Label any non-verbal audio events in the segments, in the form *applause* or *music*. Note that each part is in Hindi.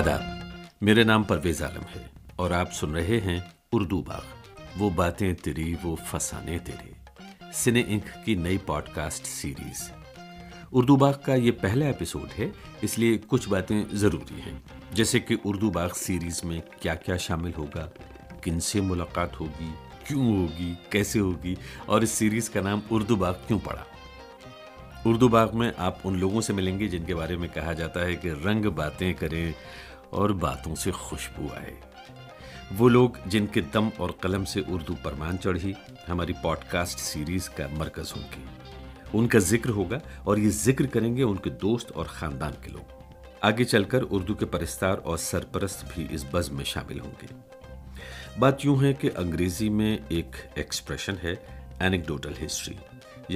आदाब मेरे नाम परवेज आलम है और आप सुन रहे हैं उर्दू बाग वो बातें तेरी वो फसाने तेरे सिने इंक की नई पॉडकास्ट सीरीज उर्दू बाग का ये पहला एपिसोड है इसलिए कुछ बातें ज़रूरी हैं जैसे कि उर्दू बाग सीरीज़ में क्या क्या शामिल होगा किन से मुलाकात होगी क्यों होगी कैसे होगी और इस सीरीज़ का नाम उर्दू बाग क्यों पड़ा उर्दू बाग में आप उन लोगों से मिलेंगे जिनके बारे में कहा जाता है कि रंग बातें करें और बातों से खुशबू आए वो लोग जिनके दम और कलम से उर्दू परमान चढ़ी हमारी पॉडकास्ट सीरीज का मरकज होंगी उनका जिक्र होगा और ये जिक्र करेंगे उनके दोस्त और खानदान के लोग आगे चलकर उर्दू के परिस्तार और सरपरस्त भी इस बज़ में शामिल होंगे बात यूं है कि अंग्रेजी में एक एक्सप्रेशन है एनिकडोटल हिस्ट्री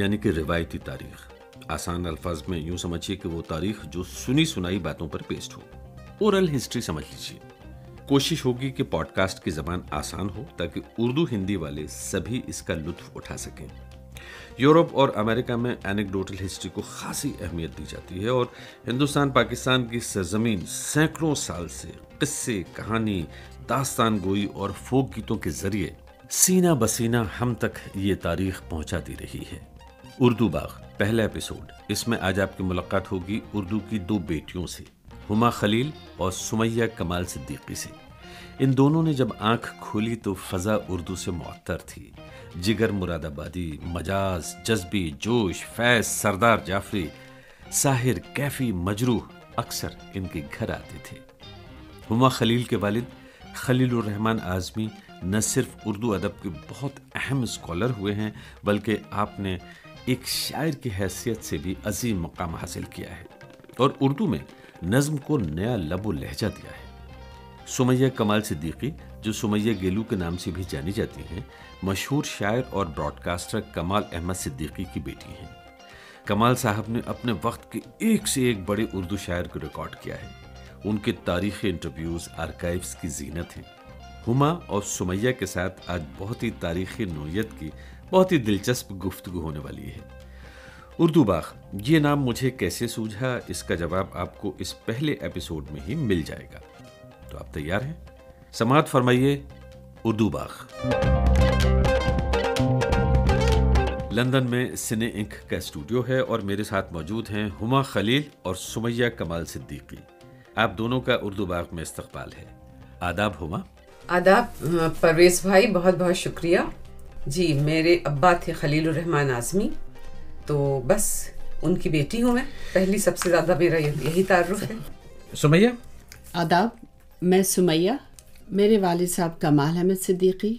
यानी कि रिवायती तारीख आसान अल्फाज में यूं समझिए कि वो तारीख जो सुनी सुनाई बातों पर पेस्ट हो ओरल हिस्ट्री समझ लीजिए कोशिश होगी कि पॉडकास्ट की जबान आसान हो ताकि उर्दू हिंदी वाले सभी इसका लुत्फ उठा सकें यूरोप और अमेरिका में एनेक्डोटल हिस्ट्री को खासी अहमियत दी जाती है और हिंदुस्तान पाकिस्तान की सरजमीन सैकड़ों साल से किस्से कहानी दास्तान गोई और फोक गीतों के जरिए सीना बसीना हम तक ये तारीख पहुंचाती रही है उर्दू बाग पहला एपिसोड इसमें आज आपकी मुलाकात होगी उर्दू की दो बेटियों से हुमा खलील और सुमैया कमाल सिद्दीकी से इन दोनों ने जब आंख खोली तो फ़ज़ा उर्दू से मअतर थी जिगर मुरादाबादी मजाज जज्बी जोश फैज़ सरदार जाफरी साहिर कैफी मजरूह अक्सर इनके घर आते थे हुमा खलील के वालिद रहमान आज़मी न सिर्फ उर्दू अदब के बहुत अहम स्कॉलर हुए हैं बल्कि आपने एक शायर की हैसियत से भी अजीम मकाम हासिल किया है और उर्दू में नज्म को नया लबो लहजा दिया है सुमैया कमाल सिद्दीकी जो सुमैया गेलू के नाम से भी जानी जाती हैं मशहूर शायर और ब्रॉडकास्टर कमाल अहमद सिद्दीकी की बेटी हैं कमाल साहब ने अपने वक्त के एक से एक बड़े उर्दू शायर को रिकॉर्ड किया है उनके तारीखी इंटरव्यूज़ आर्काइव्स की जीनत हैं हुमा और सुमैया के साथ आज बहुत ही तारीखी नोयत की बहुत ही दिलचस्प गुफ्तु होने वाली है उर्दू बाग ये नाम मुझे कैसे सूझा इसका जवाब आपको इस पहले एपिसोड में ही मिल जाएगा तो आप तैयार हैं समाध फरमाइए उर्दू बाग लंदन में सिने इंक का स्टूडियो है और मेरे साथ मौजूद हैं हुमा खलील और सुमैया कमाल सिद्दीकी आप दोनों का उर्दू बाग में इस्तकबाल है आदाब हुमा आदाब परवेज भाई बहुत बहुत शुक्रिया जी मेरे अब्बा थे खलील रहमान आजमी तो बस उनकी बेटी हूँ मैं पहली सबसे ज़्यादा मेरा यही तारुफ है सुमैया आदाब मैं सुमैया मेरे वाले साहब कमाल अहमद सिद्दीकी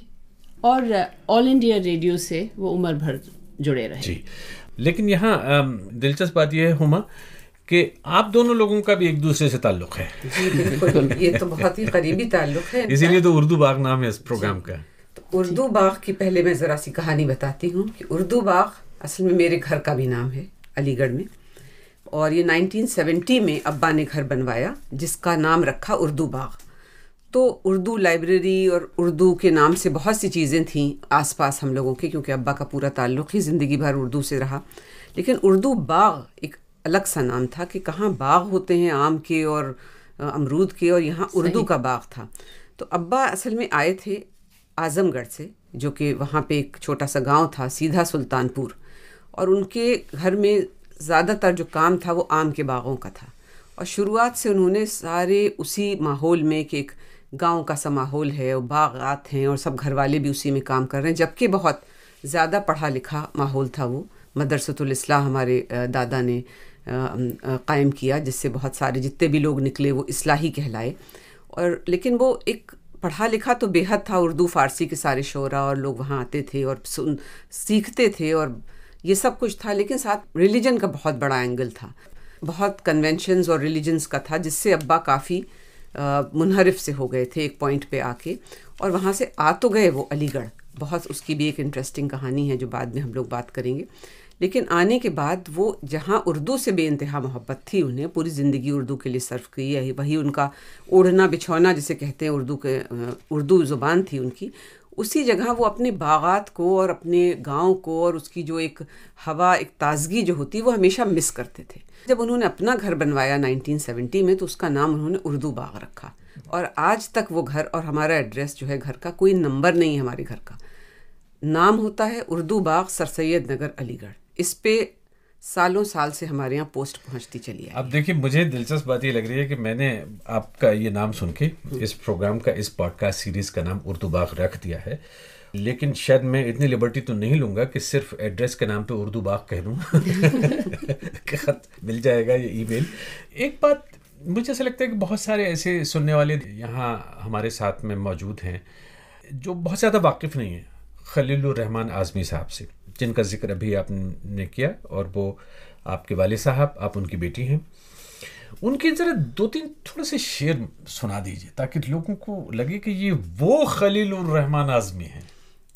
और ऑल इंडिया रेडियो से वो उम्र भर जुड़े रहे जी लेकिन यहाँ दिलचस्प बात यह है हुमा कि आप दोनों लोगों का भी एक दूसरे से ताल्लुक है जी ये तो बहुत ही करीबी ताल्लुक है इसीलिए तो उर्दू बाग नाम है इस प्रोग्राम का तो उर्दू बाग की पहले मैं ज़रा सी कहानी बताती हूँ कि उर्दू बाग असल में मेरे घर का भी नाम है अलीगढ़ में और ये 1970 में अब्बा ने घर बनवाया जिसका नाम रखा उर्दू बाग तो उर्दू लाइब्रेरी और उर्दू के नाम से बहुत सी चीज़ें थीं आसपास हम लोगों के क्योंकि अब्बा का पूरा ताल्लुक़ ही ज़िंदगी भर उर्दू से रहा लेकिन उर्दू बाग एक अलग सा नाम था कि कहाँ बाग होते हैं आम के और अमरूद के और यहाँ उर्दू का बाग था तो अब्बा असल में आए थे आज़मगढ़ से जो कि वहाँ पे एक छोटा सा गांव था सीधा सुल्तानपुर और उनके घर में ज़्यादातर जो काम था वो आम के बागों का था और शुरुआत से उन्होंने सारे उसी माहौल में कि एक गांव का सा माहौल है और बागात हैं और सब घर वाले भी उसी में काम कर रहे हैं जबकि बहुत ज़्यादा पढ़ा लिखा माहौल था वो मदरसतुलस्ला हमारे दादा ने कायम किया जिससे बहुत सारे जितने भी लोग निकले वो इसलाही कहलाए और लेकिन वो एक पढ़ा लिखा तो बेहद था उर्दू फ़ारसी के सारे शोरा और लोग वहाँ आते थे और सुन सीखते थे और ये सब कुछ था लेकिन साथ रिलीजन का बहुत बड़ा एंगल था बहुत कन्वेंशंस और रिलीजन्स का था जिससे अब्बा काफ़ी मुनहरफ से हो गए थे एक पॉइंट पे आके और वहाँ से आ तो गए वो अलीगढ़ बहुत उसकी भी एक इंटरेस्टिंग कहानी है जो बाद में हम लोग बात करेंगे लेकिन आने के बाद वो जहाँ उर्दू से बेानतहा मोहब्बत थी उन्हें पूरी ज़िंदगी उर्दू के लिए सर्व की है वही उनका ओढ़ना बिछौना जिसे कहते हैं उर्दू के उर्दू ज़ुबान थी उनकी उसी जगह वो अपने बागात को और अपने गांव को और उसकी जो एक हवा एक ताजगी जो होती वो हमेशा मिस करते थे जब उन्होंने अपना घर बनवाया 1970 में तो उसका नाम उन्होंने उर्दू बाग रखा और आज तक वो घर और हमारा एड्रेस जो है घर का कोई नंबर नहीं है हमारे घर का नाम होता है उर्दू बाग सर सैद नगर अलीगढ़ इस पर सालों साल से हमारे यहाँ पोस्ट पहुँचती चली है अब देखिए मुझे दिलचस्प बात ये लग रही है कि मैंने आपका ये नाम सुन के इस प्रोग्राम का इस पॉडकास्ट सीरीज का नाम उर्दू बाग रख दिया है लेकिन शायद मैं इतनी लिबर्टी तो नहीं लूंगा कि सिर्फ एड्रेस के नाम पे उर्दू बाग कह दूँ *laughs* खत मिल जाएगा ये ई एक बात मुझे ऐसा लगता है कि बहुत सारे ऐसे सुनने वाले यहाँ हमारे साथ में मौजूद हैं जो बहुत ज़्यादा वाकिफ़ नहीं है खलील रहमान आज़मी साहब से जिनका जिक्र अभी आपने किया और वो आपके वाले साहब आप उनकी बेटी हैं उनके ज़रा दो तीन थोड़े से शेर सुना दीजिए ताकि लोगों को लगे कि ये वो खलील रहमान आज़मी हैं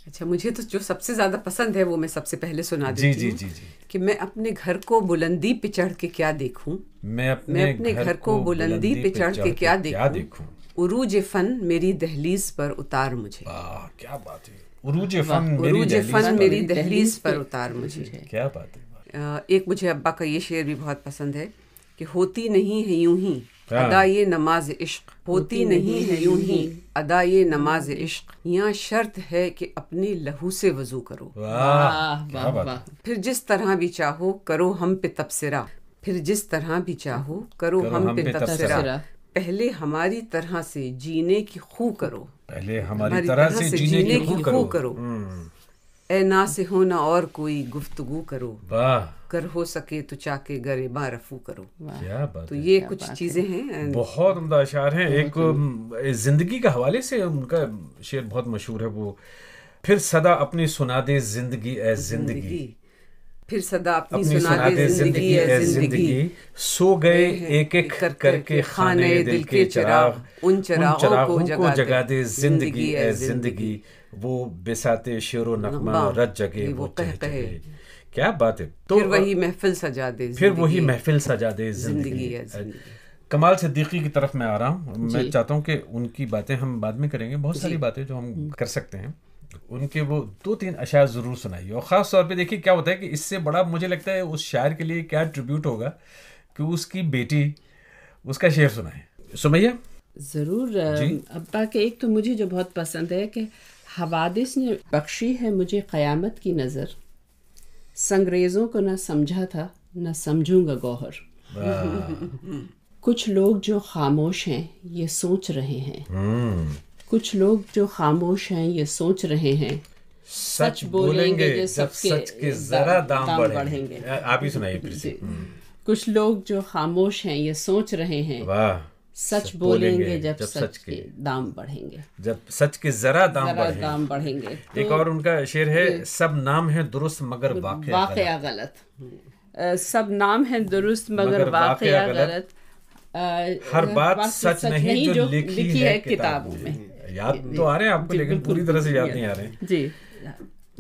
अच्छा मुझे तो जो सबसे ज़्यादा पसंद है वो मैं सबसे पहले सुना देती जी, जी, जी, जी. कि मैं अपने घर को बुलंदी पे चढ़ के क्या देखूं मैं अपने, मैं अपने घर, घर को बुलंदी पे चढ़ के क्या देखूं उरूज फन मेरी दहलीज पर उतार मुझे क्या बात है उरूज फन हाँ, फन मेरी दहलीज पर उतार मुझे क्या बात है एक मुझे अब्बा का ये शेर भी बहुत पसंद है कि होती नहीं है यूं ही हाँ। अदा ये नमाज इश्क होती नहीं है यूं ही अदा ये नमाज इश्क यहाँ शर्त है कि अपने लहू से वजू करो फिर जिस तरह भी चाहो करो हम पे तबसरा फिर जिस तरह भी चाहो करो हम पे तबसरा पहले हमारी तरह से जीने की खू करो पहले हमारी, हमारी तरह, तरह से जीने, जीने की खू करो ए हम्म। ना से हो ना और कोई गुफ्तु करो कर हो सके तो चाके गरे बारफू करो तो ये कुछ चीजें हैं बहुत उमदा अशार हैं एक जिंदगी के हवाले से उनका शेर बहुत मशहूर है वो फिर सदा अपनी सुना दे जिंदगी ए जिंदगी फिर सदा अपनी, अपनी सुना, सुना दे जिंदगी है जिंदगी सो गए एक एक करके खाने दिल के चराग उन चरागों को जगा दे जिंदगी है जिंदगी वो बिसाते शेर व नगमा रज जगे वो कह कहे क्या बात है तो फिर वही महफिल सजा दे फिर वही महफिल सजा दे जिंदगी है कमाल सिद्दीकी की तरफ मैं आ रहा हूँ मैं चाहता हूँ कि उनकी बातें हम बाद में करेंगे बहुत सारी बातें जो हम हम्म। कर सकते हैं उनके वो दो तीन अशार ज़रूर सुनाइए और ख़ास तौर पे देखिए क्या होता है कि इससे बड़ा मुझे लगता है उस शायर के लिए क्या ट्रिब्यूट होगा कि उसकी बेटी उसका शेर सुनाए सुमैया ज़रूर अब्बा के एक तो मुझे जो बहुत पसंद है कि हवादिस ने बख्शी है मुझे क़यामत की नज़र संग्रेज़ों को ना समझा था ना समझूंगा गौहर *laughs* कुछ लोग जो खामोश हैं ये सोच रहे हैं हम्म। कुछ लोग जो खामोश हैं ये सोच रहे हैं सच बोलेंगे जब सच के जरा दाम, दाम बढ़ेंगे आप ही सुनाइए फिर से हम्म। कुछ लोग जो खामोश हैं ये सोच रहे हैं सच बोलेंगे जब, जब सच के दाम बढ़ेंगे जब सच के जरा दाम जरा बढ़ेंगे, दाम बढ़ेंगे। तो एक और उनका शेर है सब नाम है दुरुस्त मगर वाकया गलत, गलत। सब नाम है दुरुस्त मगर वाकया गलत हर बात सच नहीं जो लिखी है किताबों में याद तो आ रहे हैं आपको लेकिन पूरी तरह से याद नहीं आ रहे जी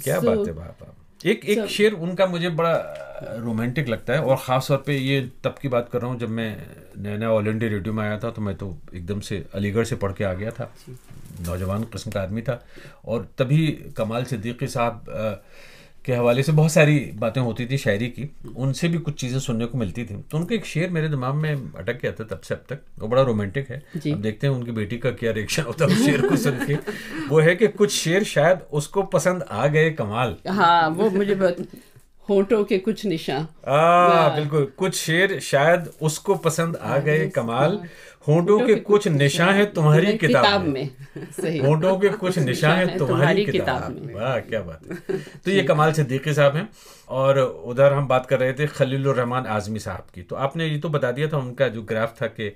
क्या बात है बाप एक एक शेर उनका मुझे बड़ा रोमांटिक लगता है और ख़ास तौर पे ये तब की बात कर रहा हूँ जब मैं नया नया ऑल इंडिया रेडियो में आया था तो मैं तो एकदम से अलीगढ़ से पढ़ के आ गया था नौजवान किस्म का आदमी था और तभी कमाल सिद्दीकी साहब के हवाले से बहुत सारी बातें होती थी शायरी की उनसे भी कुछ चीज़ें सुनने को मिलती थी तो उनका एक शेर मेरे दिमाग में अटक गया था तब से अब तक वो बड़ा रोमांटिक है अब देखते हैं उनकी बेटी का क्या रिएक्शन होता है उस शेर को सुन के वो है कि कुछ शेर शायद उसको पसंद आ गए कमाल हाँ वो मुझे बहुत होठों के कुछ निशान बिल्कुल कुछ शेर शायद उसको पसंद आ हाँ, गए कमाल हाँ। होठों के कुछ निशा है तुम्हारी किताब में *laughs* होठों के कुछ *laughs* निशा है तुम्हारी किताब में वाह क्या बात है *laughs* तो ये कमाल सिद्दीकी साहब हैं और उधर हम बात कर रहे थे खलील रहमान आजमी साहब की तो आपने ये तो बता दिया था उनका जो ग्राफ था कि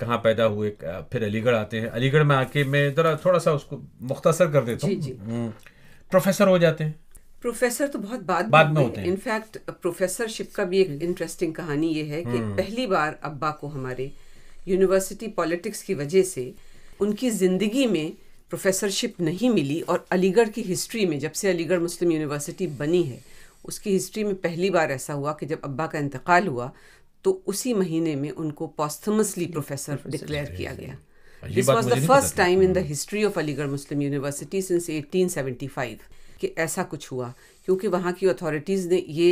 कहाँ पैदा हुए फिर अलीगढ़ आते हैं अलीगढ़ में आके मैं ज़रा थोड़ा सा उसको मुख्तसर कर देता हूँ हम्म। प्रोफेसर हो जाते हैं प्रोफेसर तो बहुत बाद, बाद में होते हैं इनफैक्ट प्रोफेसरशिप का भी एक इंटरेस्टिंग कहानी ये है कि हम्म। पहली बार अब्बा को हमारे यूनिवर्सिटी पॉलिटिक्स की वजह से उनकी ज़िंदगी में प्रोफेसरशिप नहीं मिली और अलीगढ़ की हिस्ट्री में जब से अलीगढ़ मुस्लिम यूनिवर्सिटी बनी है उसकी हिस्ट्री में पहली बार ऐसा हुआ कि जब अब्बा का इंतकाल हुआ तो उसी महीने में उनको पॉस्थमसली प्रोफेसर डिक्लेयर किया गया this was the first time in the history of Aligarh Muslim University since 1875 कि ऐसा कुछ हुआ क्योंकि वहाँ की अथॉरिटीज़ ने ये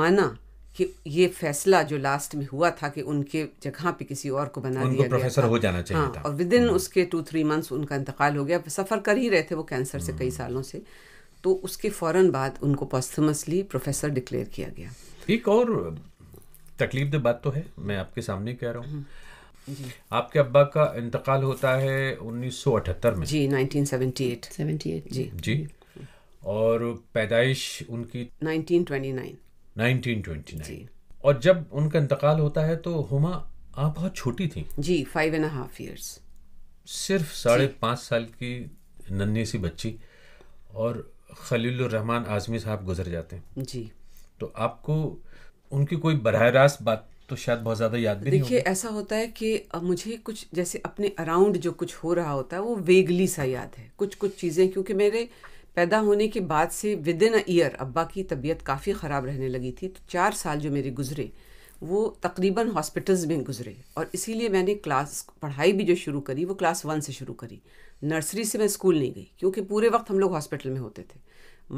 माना कि ये फैसला जो लास्ट में हुआ था कि उनके जगह पे किसी और को बना दिया प्रोफेसर हो जाना चाहिए हाँ, था और विद इन हम्म। उसके टू थ्री मंथ्स उनका इंतकाल हो गया सफ़र कर ही रहे थे वो कैंसर से कई हम्म। सालों से तो उसके फ़ौर बाद उनको पॉस्थमसली प्रोफेसर डिक्लेयर किया गया एक और तकलीफ बात तो है मैं आपके सामने कह रहा हूँ हम्म। जी आपके अब्बा का इंतकाल होता है 1978 में जी 1978 78 जी जी और पैदाइश उनकी 1929 1929 और जब उनका इंतकाल होता है तो हुमा आप बहुत छोटी थी जी फाइव एंड हाफ ईयर्स सिर्फ साढ़े पाँच साल की नन्ही सी बच्ची और खलील रहमान आजमी साहब गुजर जाते हैं जी तो आपको उनकी कोई बरह रास्त बात तो शायद बहुत ज़्यादा याद भी देखिए ऐसा होता है कि मुझे कुछ जैसे अपने अराउंड जो कुछ हो रहा होता है वो वेगली सा याद है कुछ कुछ चीज़ें क्योंकि मेरे पैदा होने के बाद से विद इन अ ईयर अब्बा की तबीयत काफ़ी ख़राब रहने लगी थी तो चार साल जो मेरे गुज़रे वो तकरीबन हॉस्पिटल्स में गुज़रे और इसीलिए मैंने क्लास पढ़ाई भी जो शुरू करी वो क्लास वन से शुरू करी नर्सरी से मैं स्कूल नहीं गई क्योंकि पूरे वक्त हम लोग हॉस्पिटल में होते थे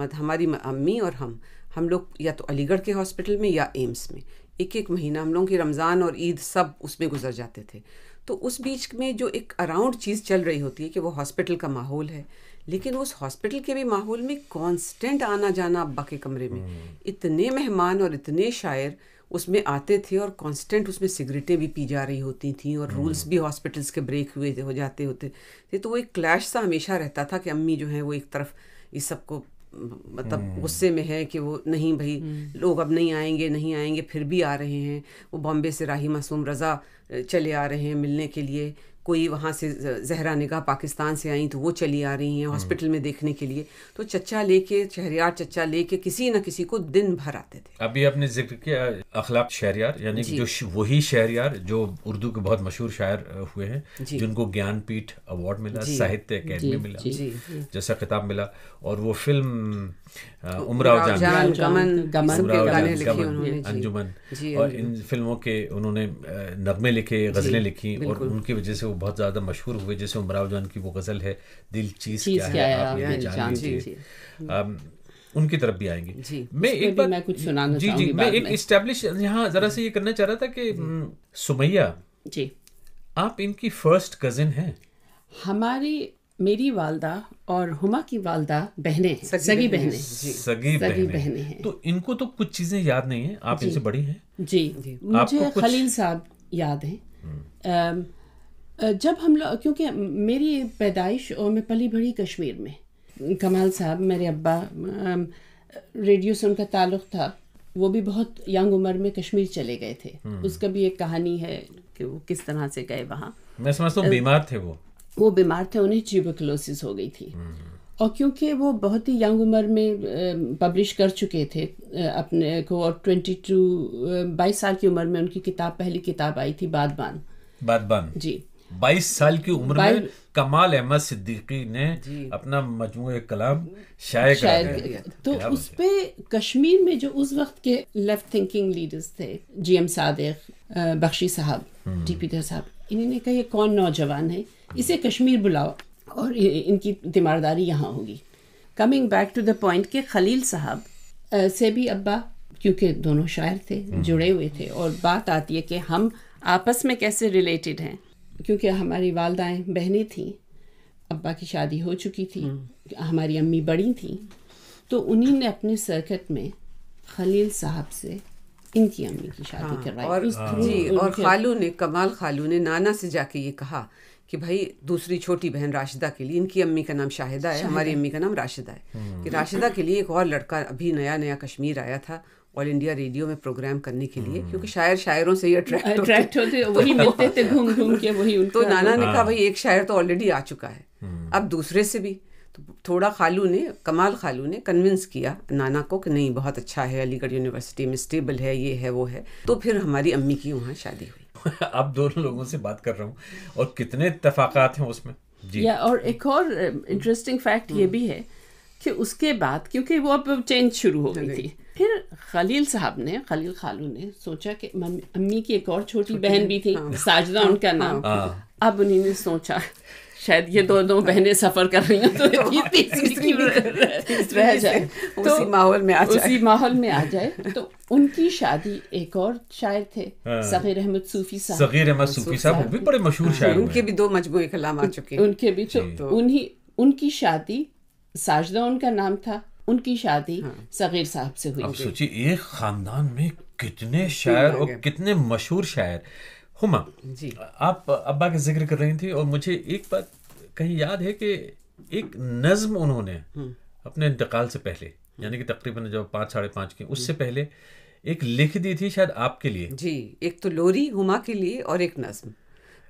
मत हमारी अम्मी और हम हम लोग या तो अलीगढ़ के हॉस्पिटल में या एम्स में एक एक महीना हम लोगों के रमज़ान और ईद सब उसमें गुजर जाते थे तो उस बीच में जो एक अराउंड चीज़ चल रही होती है कि वो हॉस्पिटल का माहौल है लेकिन उस हॉस्पिटल के भी माहौल में कांस्टेंट आना जाना अब्बा के कमरे में हम्म। इतने मेहमान और इतने शायर उसमें आते थे और कांस्टेंट उसमें सिगरेटें भी पी जा रही होती थी और रूल्स हम्म। भी हॉस्पिटल्स के ब्रेक हुए हो जाते होते थे तो वो एक क्लैश सा हमेशा रहता था कि अम्मी जो है वो एक तरफ इस सबको मतलब हम्म। गुस्से में है कि वो नहीं भाई लोग अब नहीं आएंगे नहीं आएंगे फिर भी आ रहे हैं वो बॉम्बे से राही मासूम रज़ा चले आ रहे हैं मिलने के लिए कोई वहाँ से जहरा निगाह पाकिस्तान से आई तो वो चली आ रही हैं हॉस्पिटल में देखने के लिए तो चचा लेके शहरियार चचा लेके किसी न किसी को दिन भर आते थे अभी आपने जिक्र किया अखलाक शहरियार यानी कि जो वही शहरियार जो उर्दू के बहुत मशहूर शायर हुए हैं जिनको ज्ञानपीठ अवार्ड मिला साहित्य अकेडमी मिला जैसा खिताब मिला और वो फिल्म उमराव जान गमन गमन के गाने लिखे उन्होंने अंजुमन और इन फिल्मों के उन्होंने नगमे लिखे गज़लें लिखी और उनकी वजह से वो बहुत ज़्यादा मशहूर हुए जैसे उमराव जान की वो गज़ल है दिल चीज़ क्या है आप ये हाँ, जान उनकी तरफ भी आएंगे मैं एक बार मैं कुछ सुनाना जी जी मैं एक इस्टेब्लिश यहाँ जरा से ये करना चाह रहा था कि सुमैया जी आप इनकी फर्स्ट कजिन हैं हमारी मेरी वालदा और हुमा की वालदा बहनें सगी बहनें सगी बहनें हैं तो इनको तो कुछ चीज़ें याद नहीं है आप इनसे बड़ी हैं जी, जी मुझे खलील साहब याद हैं हम्म। जब हम लोग क्योंकि मेरी पैदाइश और मैं पली बड़ी कश्मीर में कमाल साहब मेरे अब्बा रेडियो से उनका ताल्लुक़ था वो भी बहुत यंग उम्र में कश्मीर चले गए थे हम्म। उसका भी एक कहानी है कि वो किस तरह से गए वहाँ मैं समझता हूँ बीमार थे वो वो बीमार थे उन्हें ट्यूबरकुलोसिस हो गई थी और क्योंकि वो बहुत ही यंग उम्र में पब्लिश कर चुके थे अपने को और ट्वेंटी टू बाईस साल की उम्र में उनकी किताब पहली किताब आई थी बादबान बादबान जी बाईस साल की उम्र में कमाल अहमद सिद्दीकी ने अपना मजमू कलाम शायर तो उस पर कश्मीर में जो उस वक्त के लेफ्ट थिंकिंग लीडर्स थे जी एम सादिक बख्शी साहब डी हम्म। पी साहब इन्होंने कहा ये कौन नौजवान है इसे कश्मीर बुलाओ और इनकी तीमारदारी यहाँ होगी coming back to the point के खलील साहब से भी अब्बा क्योंकि दोनों शायर थे हम्म। जुड़े हुए थे और बात आती है कि हम आपस में कैसे रिलेटेड हैं क्योंकि हमारी वालदाएँ बहनें थीं अब्बा की शादी हो चुकी थी हम्म। हमारी अम्मी बड़ी थी तो उन्हीं ने अपने सर्कट में खलील साहब से इनकी अम्मी की शादी हाँ, करवाई और हाँ। जी और खालू ने कमाल खालू ने नाना से जाके ये कहा कि भाई दूसरी छोटी बहन राशिदा के लिए इनकी अम्मी का नाम शाहिदा है हमारी अम्मी का नाम राशिदा है हम्म। कि राशिदा के लिए एक और लड़का अभी नया नया कश्मीर आया था ऑल इंडिया रेडियो में प्रोग्राम करने के लिए हम्म। क्योंकि शायर शायरों से ही अट्रैक्ट अट्रैक्ट होते तो वही मिलते थे *laughs* घूम घूम के वही तो नाना ने कहा हाँ। भाई एक शायर तो ऑलरेडी आ चुका है हम्म। अब दूसरे से भी तो थोड़ा खालू ने कमाल खालू ने कन्विंस किया नाना को कि नहीं बहुत अच्छा है अलीगढ़ यूनिवर्सिटी में स्टेबल है ये है वो है तो फिर हमारी अम्मी की वहाँ शादी हुई *laughs* आप दोनों लोगों से बात कर रहा हूँ और कितने इतफाक़ात हैं उसमें जी या और एक और इंटरेस्टिंग फैक्ट ये भी है कि उसके बाद क्योंकि वो अब चेंज शुरू हो गई थी फिर खलील साहब ने खलील खालू ने सोचा कि अम्मी की एक और छोटी बहन भी थी हाँ। साजदा उनका हाँ, नाम हाँ। अब उन्होंने सोचा शायद ये दो दो हाँ। बहनें सफर कर रही तो *laughs* *laughs* हैं तो तीसरी रह जाए तो उसी माहौल में आ जाए उसी माहौल में आ जाए तो उनकी शादी एक और शायर थे सगीर हाँ। अहमद सूफी साहब सगीर अहमद सूफी साहब भी बड़े मशहूर हाँ, शायर उनके भी दो मजमू कलाम आ चुके हैं उनके भी तो उन्हीं उनकी शादी साजदा उनका नाम था उनकी शादी हाँ। सगीर साहब से हुई अब सोचिए एक खानदान में कितने शायर और कितने मशहूर शायर हुमा जी आप अब्बा का जिक्र कर रही थी और मुझे एक बात कहीं याद है कि एक नज्म उन्होंने हम्म। अपने इंतकाल से पहले हम्म। यानी कि तकरीबन जब पाँच साढ़े पाँच की उससे हम्म। पहले एक लिख दी थी शायद आपके लिए जी एक तो लोरी हुमा के लिए और एक नज्म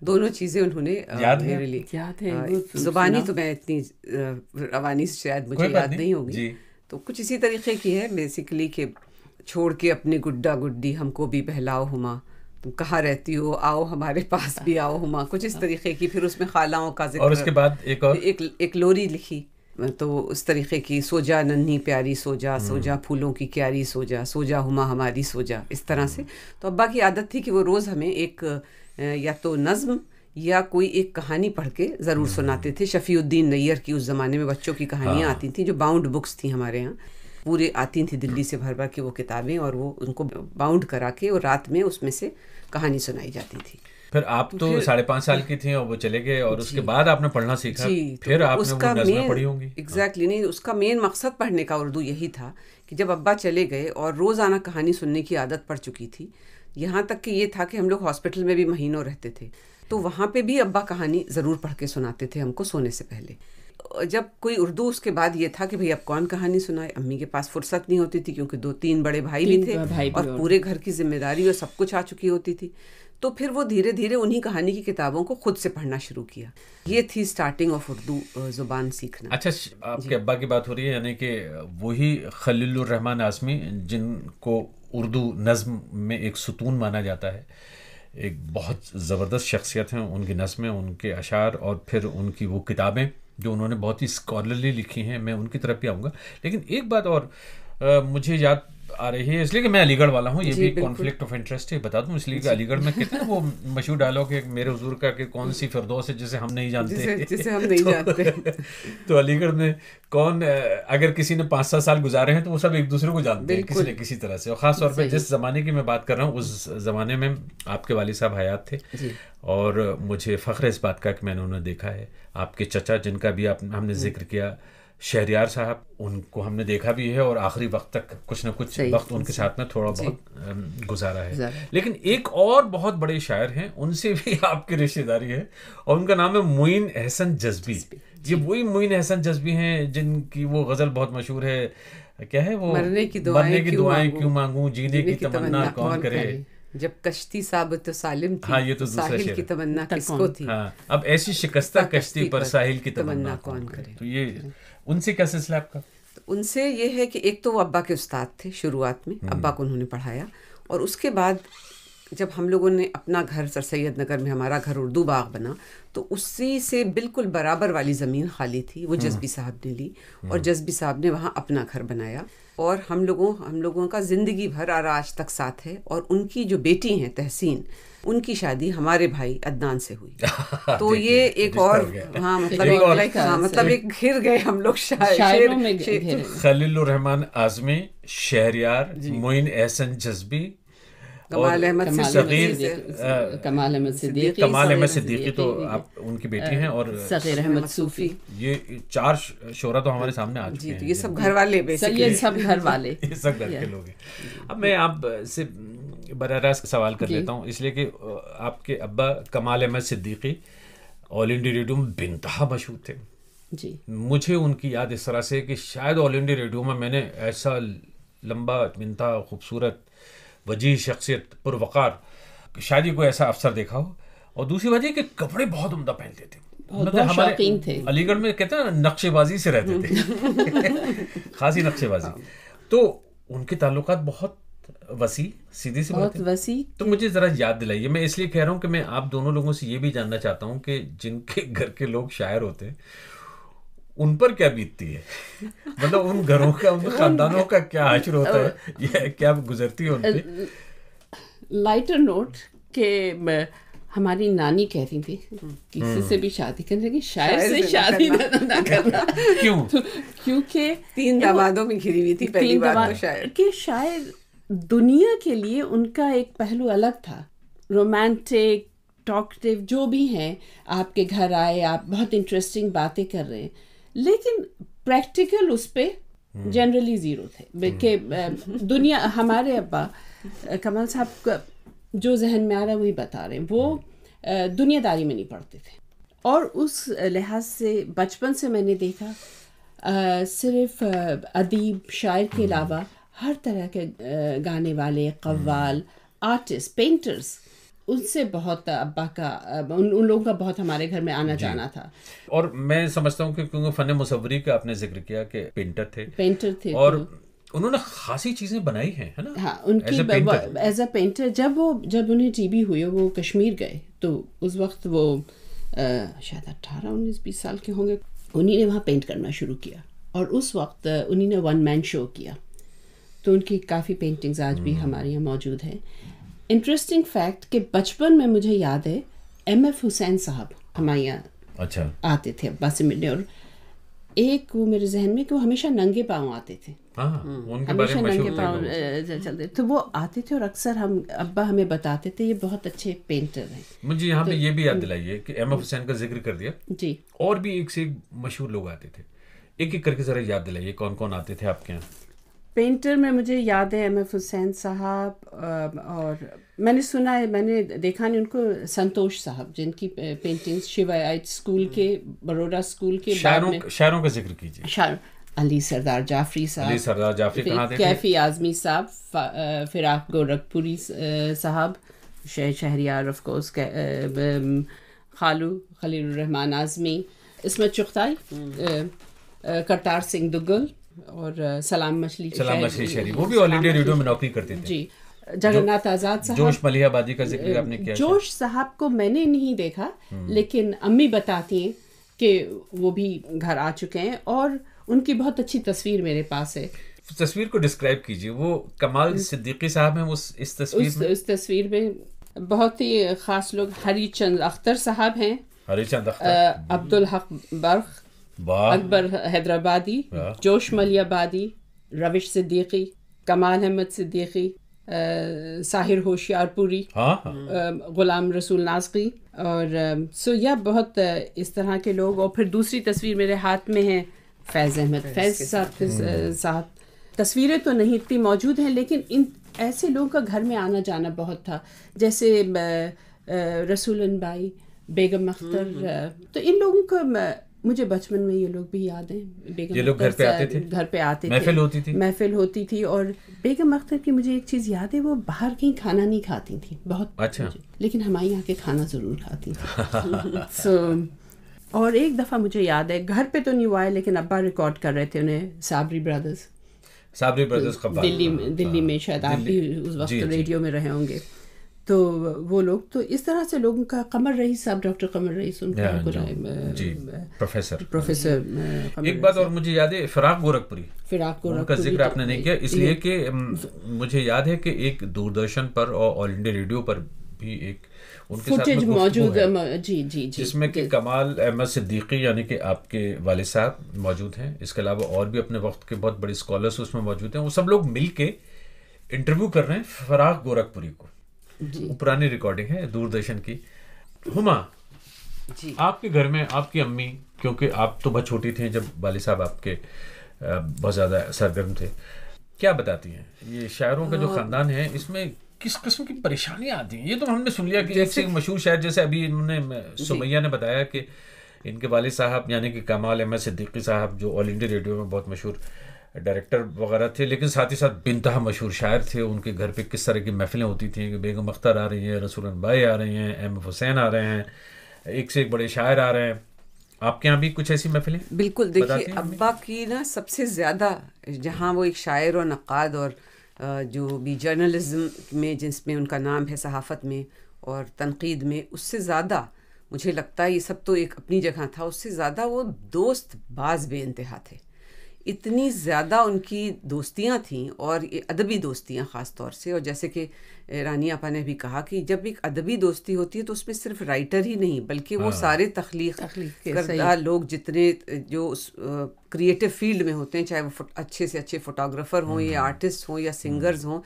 दोनों चीज़ें उन्होंने याद मेरे लिए याद है तो जुबानी तो मैं इतनी रवानी से शायद मुझे याद नहीं होगी तो कुछ इसी तरीके की है बेसिकली के छोड़ के अपने गुड्डा गुड्डी हमको भी बहलाओ हुमा कहाँ रहती हो आओ हमारे *laughs* पास भी आओ हुमा कुछ इस हाँ। तरीके की फिर उसमें खालाओं का जिक्र और उसके बाद एक और एक एक लोरी लिखी तो उस तरीके की सोजा नन्ही प्यारी सोजा हम्म। सोजा फूलों की क्यारी सोजा सोजा हुमा हमारी सोजा इस तरह से हम्म। तो अब्बा की आदत थी कि वो रोज़ हमें एक या तो नज़्म या कोई एक कहानी पढ़ के ज़रूर हम्म। सुनाते थे शफ़ीउद्दीन नैयर की उस ज़माने में बच्चों की कहानियाँ हाँ। आती थी जो बाउंड बुक्स थी हमारे यहाँ पूरे आती थी दिल्ली से भर भर के वो किताबें और वो उनको बाउंड करा के और रात में उसमें से कहानी सुनाई जाती थी फिर आप तो साढ़े पाँच साल की थी और वो चले गए और उसके बाद आपने पढ़ना सीखा जी, तो फिर तो आपने उसका वो पढ़ी होंगी एग्जैक्टली हाँ। नहीं उसका मेन मकसद पढ़ने का उर्दू यही था कि जब अब्बा चले गए और रोज़ाना कहानी सुनने की आदत पड़ चुकी थी यहाँ तक कि ये था कि हम लोग हॉस्पिटल में भी महीनों रहते थे तो वहाँ पे भी अब्बा कहानी ज़रूर पढ़ के सुनाते थे हमको सोने से पहले जब कोई उर्दू उसके बाद ये था कि भाई अब कौन कहानी सुनाए अम्मी के पास फुर्सत नहीं होती थी क्योंकि दो तीन बड़े भाई तीन भी थे भाई भी और, पूरे घर की जिम्मेदारी और सब कुछ आ चुकी होती थी तो फिर वो धीरे धीरे उन्हीं कहानी की किताबों को खुद से पढ़ना शुरू किया ये थी स्टार्टिंग ऑफ उर्दू जुबान सीखना अच्छा आपके अब्बा की बात हो रही है यानी कि वही खलील रहमान आजमी जिनको उर्दू नज्म में एक सुतून माना जाता है एक बहुत ज़बरदस्त शख्सियत हैं उनकी नज़में उनके अशार और फिर उनकी वो किताबें जो उन्होंने बहुत ही स्कॉलरली लिखी हैं मैं उनकी तरफ भी आऊँगा लेकिन एक बात और आ, मुझे याद आ रही है इसलिए कि मैं अलीगढ़ वाला हूँ ये भी कॉन्फ्लिक्ट ऑफ इंटरेस्ट है बता दूँ इसलिए अलीगढ़ में कितना वो मशहूर डायलॉग है मेरे हजूर का कि कौन सी फिरदौस है जिसे हम नहीं जानते जिसे, जिसे हम नहीं *laughs* तो जानते तो, *laughs* तो अलीगढ़ में कौन अगर किसी ने पाँच सात साल गुजारे हैं तो वो सब एक दूसरे को जानते हैं किसी न किसी तरह से और ख़ास तौर पर जिस ज़माने की मैं बात कर रहा हूँ उस ज़माने में आपके वाली साहब हयात थे और मुझे फ़ख्र इस बात का कि मैंने उन्हें देखा है आपके चचा जिनका भी आप हमने जिक्र किया शहरियार साहब उनको हमने देखा भी है और आखिरी वक्त तक कुछ ना कुछ वक्त उनके साथ में थोड़ा बहुत गुजारा है लेकिन एक और बहुत बड़े शायर हैं उनसे भी *laughs* आपकी रिश्तेदारी है और उनका नाम है मुइन एहसन जज्बी ये वही मुइन एहसन जज्बी हैं जिनकी वो गज़ल बहुत मशहूर है क्या है वो मरने की दुआएं मरने की दुआएं क्यों मांगू जीने की तमन्ना कौन करे जब कश्ती साबित तो सालिम थी हाँ, ये तो साहिल की तमन्ना किसको थी हाँ, अब ऐसी शिकस्ता कश्ती पर साहिल की तमन्ना कौन करे तो ये उनसे क्या सिलसिला आपका तो उनसे ये है कि एक तो वो अब्बा के उस्ताद थे शुरुआत में हम्म। अब्बा को उन्होंने पढ़ाया और उसके बाद जब हम लोगों ने अपना घर सर सैद नगर में हमारा घर उर्दू बाग बना तो उसी से बिल्कुल बराबर वाली ज़मीन खाली थी वो हम्म। जजबी साहब ने ली हम्म। और जज्बी साहब ने वहाँ अपना घर बनाया और हम लोगों हम लोगों का ज़िंदगी भर आज तक साथ है और उनकी जो बेटी हैं तहसीन उनकी शादी हमारे भाई अदनान से हुई *laughs* तो ये एक और हाँ मतलब एक हाँ मतलब एक घिर गए हम लोग खलील रहमान आजमी शहरियार मोइन एहसन जज्बी कमाल अहमद कमाल अहमद सिद्दीकी कमाल अहमद सिद्दीकी तो आप उनकी बेटी हैं और सगीर अहमद सूफी ये चार शोरा तो हमारे सामने आ चुके तो हैं ये सब घर वाले *laughs* ये सब घर वाले सब घर के लोग हैं अब मैं आप से बर रास्त सवाल कर लेता हूँ इसलिए कि आपके अब्बा Kamal Ahmad Siddiqui All India Radio में बिनतहा मशहूर थे जी मुझे उनकी याद इस तरह से कि शायद ऑल इंडिया रेडियो में मैंने ऐसा लंबा बिनता खूबसूरत वजी शख्सियत पुरवकार शायद ही कोई ऐसा अफसर देखा हो और दूसरी बात ये कि कपड़े बहुत उमदा पहनते मतलब थे अलीगढ़ में कहते हैं नक्शेबाजी से रहते थे *laughs* खासी नक्शेबाजी हाँ। तो उनके ताल्लुकात बहुत वसी सीधी सी बहुत वसी तो मुझे जरा याद दिलाइए मैं इसलिए कह रहा हूँ कि मैं आप दोनों लोगों से ये भी जानना चाहता हूँ कि जिनके *laughs* घर के लोग शायर होते हैं उन पर क्या बीतती है *laughs* मतलब उन घरों का उन खानदानों का क्या आश्र होता है *laughs* ये क्या गुजरती है उनकी लाइटर नोट के हमारी नानी कह रही थी हम्म। किसी से भी शादी करने की शायर से शादी ना, ना करना क्यों तो क्योंकि तीन दामादों में घिरी हुई थी पहली बार तो शायर कि शायर दुनिया के लिए उनका एक पहलू अलग था रोमांटिक टॉकटिव जो भी हैं आपके घर आए आप बहुत इंटरेस्टिंग बातें कर रहे हैं लेकिन प्रैक्टिकल उस पर जनरली ज़ीरो थे हम्म। कि दुनिया हमारे अब्बा कमल साहब का जो जहन में आ रहा है वही बता रहे हैं वो हम्म। दुनियादारी में नहीं पढ़ते थे और उस लिहाज से बचपन से मैंने देखा आ, सिर्फ अदीब शायर के अलावा हर तरह के गाने वाले कव्वाल आर्टिस्ट पेंटर्स उनसे बहुत अब्बा का उन, उन लोगों का बहुत हमारे घर में आना जाना था और मैं समझता हूँ कि क्योंकि फन मुसवरी का आपने जिक्र किया कि पेंटर थे पेंटर थे और उन्होंने खासी चीजें बनाई हैं है ना हाँ उनकी एज अ पेंटर जब वो जब उन्हें टीबी हुई वो कश्मीर गए तो उस वक्त वो आ, शायद अट्ठारह उन्नीस बीस साल के होंगे उन्हीं ने वहाँ पेंट करना शुरू किया और उस वक्त उन्हीं ने वन मैन शो किया तो उनकी काफ़ी पेंटिंग्स आज भी हम्म। हमारे यहाँ मौजूद हैं इंटरेस्टिंग फैक्ट कि बचपन में मुझे याद है एम एफ हुसैन साहब हमारे यहाँ अच्छा आते थे अब्बास मिलने और एक वो मेरे जहन में कि वो हमेशा नंगे पाँव आते थे आ, हाँ, हम्म। हमेशा नंगे पाँव चलते तो वो आते थे और अक्सर हम अब्बा हमें बताते थे ये बहुत अच्छे पेंटर हैं मुझे यहाँ पे तो ये भी याद दिलाइए कि एम एफ हुसैन का जिक्र कर दिया जी और भी एक से एक मशहूर लोग आते थे एक एक करके जरा याद दिलाइए कौन कौन आते थे आपके यहाँ पेंटर में मुझे याद है एम एफ हुसैन साहब और मैंने सुना है मैंने देखा नहीं उनको संतोष साहब जिनकी पेंटिंग्स शिवा स्कूल के बड़ोड़ा स्कूल के शायरों शायरों का जिक्र कीजिए अली सरदार जाफरी साहब अली सरदार जाफरी कैफी आजमी साहब फिराक गोरखपुरी साहब शह शहरियार ऑफ कोर्स खालू खलील रहमान आजमी इसमें चुख्ताई करतार सिंह दुग्गल और सलाम मछली सलाम मछली शहरी वो भी इंडिया रेडियो में नौकरी करते थे जी जगन्नाथ आजाद साहब जोश मलिहाबादी का जिक्र आपने किया जोश साहब को मैंने नहीं देखा हम्म। लेकिन अम्मी बताती हैं कि वो भी घर आ चुके हैं और उनकी बहुत अच्छी तस्वीर मेरे पास है तस्वीर को डिस्क्राइब कीजिए वो कमाल सिद्दीकी साहब हैं उस इस तस्वीर उस, में उस तस्वीर में बहुत ही खास लोग हरी चंद अख्तर साहब हैं हरी चंद अख्तर अब्दुल हक बर्ख अकबर हैदराबादी जोश मलियाबादी रविश सिद्दीकी कमाल अहमद सिद्दीकी साहिर होशियारपुरी गुलाम रसूल नाजकी और सो um, यह बहुत uh, इस तरह के लोग और फिर दूसरी तस्वीर मेरे हाथ में है फैज़ अहमद फैज़ साहब के साथ हम्म। uh, तस्वीरें तो नहीं इतनी मौजूद हैं लेकिन इन ऐसे लोगों का घर में आना जाना बहुत था जैसे uh, रसूलन भाई बेगम अख्तर हम्म। तो इन लोगों का मुझे बचपन में ये लोग भी याद हैं बेगम ये लोग घर पे आते थे घर पे आते महफिल होती थी महफिल होती थी और बेगम अख्तर की मुझे एक चीज़ याद है वो बाहर कहीं खाना नहीं खाती थी बहुत अच्छा लेकिन हमारे यहाँ के खाना ज़रूर खाती थी सो *laughs* और एक दफ़ा मुझे याद है घर पे तो नहीं हुआ है लेकिन अब्बा रिकॉर्ड कर रहे थे उन्हें साबरी ब्रदर्स साबरी ब्रदर्स दिल्ली में दिल्ली में शायद आप भी उस वक्त रेडियो में रहे होंगे तो वो लोग तो इस तरह से लोगों का Qamar Rais sahab doctor Qamar Rais professor professor एक बात और मुझे याद है फिराक गोरखपुरी फिराक गोरखपुरी का जिक्र तो आपने नहीं किया इसलिए कि मुझे याद है कि एक दूरदर्शन पर और ऑल इंडिया रेडियो पर भी एक उनके साथ मौजूद जी जी जी जिसमें कि कमाल अहमद सिद्दीकी यानी कि आपके वाले साहब मौजूद हैं इसके अलावा और भी अपने वक्त के बहुत बड़े स्कॉलर्स उसमें मौजूद हैं वो सब लोग मिल के इंटरव्यू कर रहे हैं फराग गोरखपुरी को वो पुरानी रिकॉर्डिंग है दूरदर्शन की हुमा जी आपके घर में आपकी अम्मी क्योंकि आप तो बहुत छोटी थी जब वाली साहब आपके बहुत ज़्यादा सरगर्म थे क्या बताती हैं ये शायरों का जो हाँ। ख़ानदान है इसमें किस किस्म की परेशानियां आती हैं ये तो हमने सुन लिया कि जैसे मशहूर शायर जैसे अभी इन्होंने सुमैया ने बताया कि इनके वाले साहब यानी कि कमाल अहमद सिद्दीकी साहब जो ऑल इंडिया रेडियो में बहुत मशहूर डायरेक्टर वगैरह थे लेकिन साथ ही साथ बिनतहा मशहूर शायर थे उनके घर पे किस तरह की महफिलें होती थी कि बेगम अख्तर आ रही हैं रसूलन भाई आ रही हैं एम एफ हुसैन आ रहे हैं एक से एक बड़े शायर आ रहे हैं आपके यहाँ भी कुछ ऐसी महफिलें बिल्कुल देखिए अब्बा की ना सबसे ज़्यादा जहाँ वो एक शायर और नक़ाद और जो भी जर्नलिज्म में जिसमें उनका नाम है सहाफ़त में और तनकीद में उससे ज़्यादा मुझे लगता है ये सब तो एक अपनी जगह था उससे ज़्यादा वो दोस्त बाज बे थे इतनी ज़्यादा उनकी दोस्तियाँ थीं और अदबी दोस्तियाँ ख़ास तौर से और जैसे कि रानी आपा ने भी कहा कि जब एक अदबी दोस्ती होती है तो उसमें सिर्फ राइटर ही नहीं बल्कि वो हाँ। सारे तख्लीक, करदार लोग जितने जो उस क्रिएटिव फील्ड में होते हैं चाहे वो अच्छे से अच्छे फोटोग्राफर हों या आर्टिस्ट हम्म। हों या सिंगर्स हम्म। हों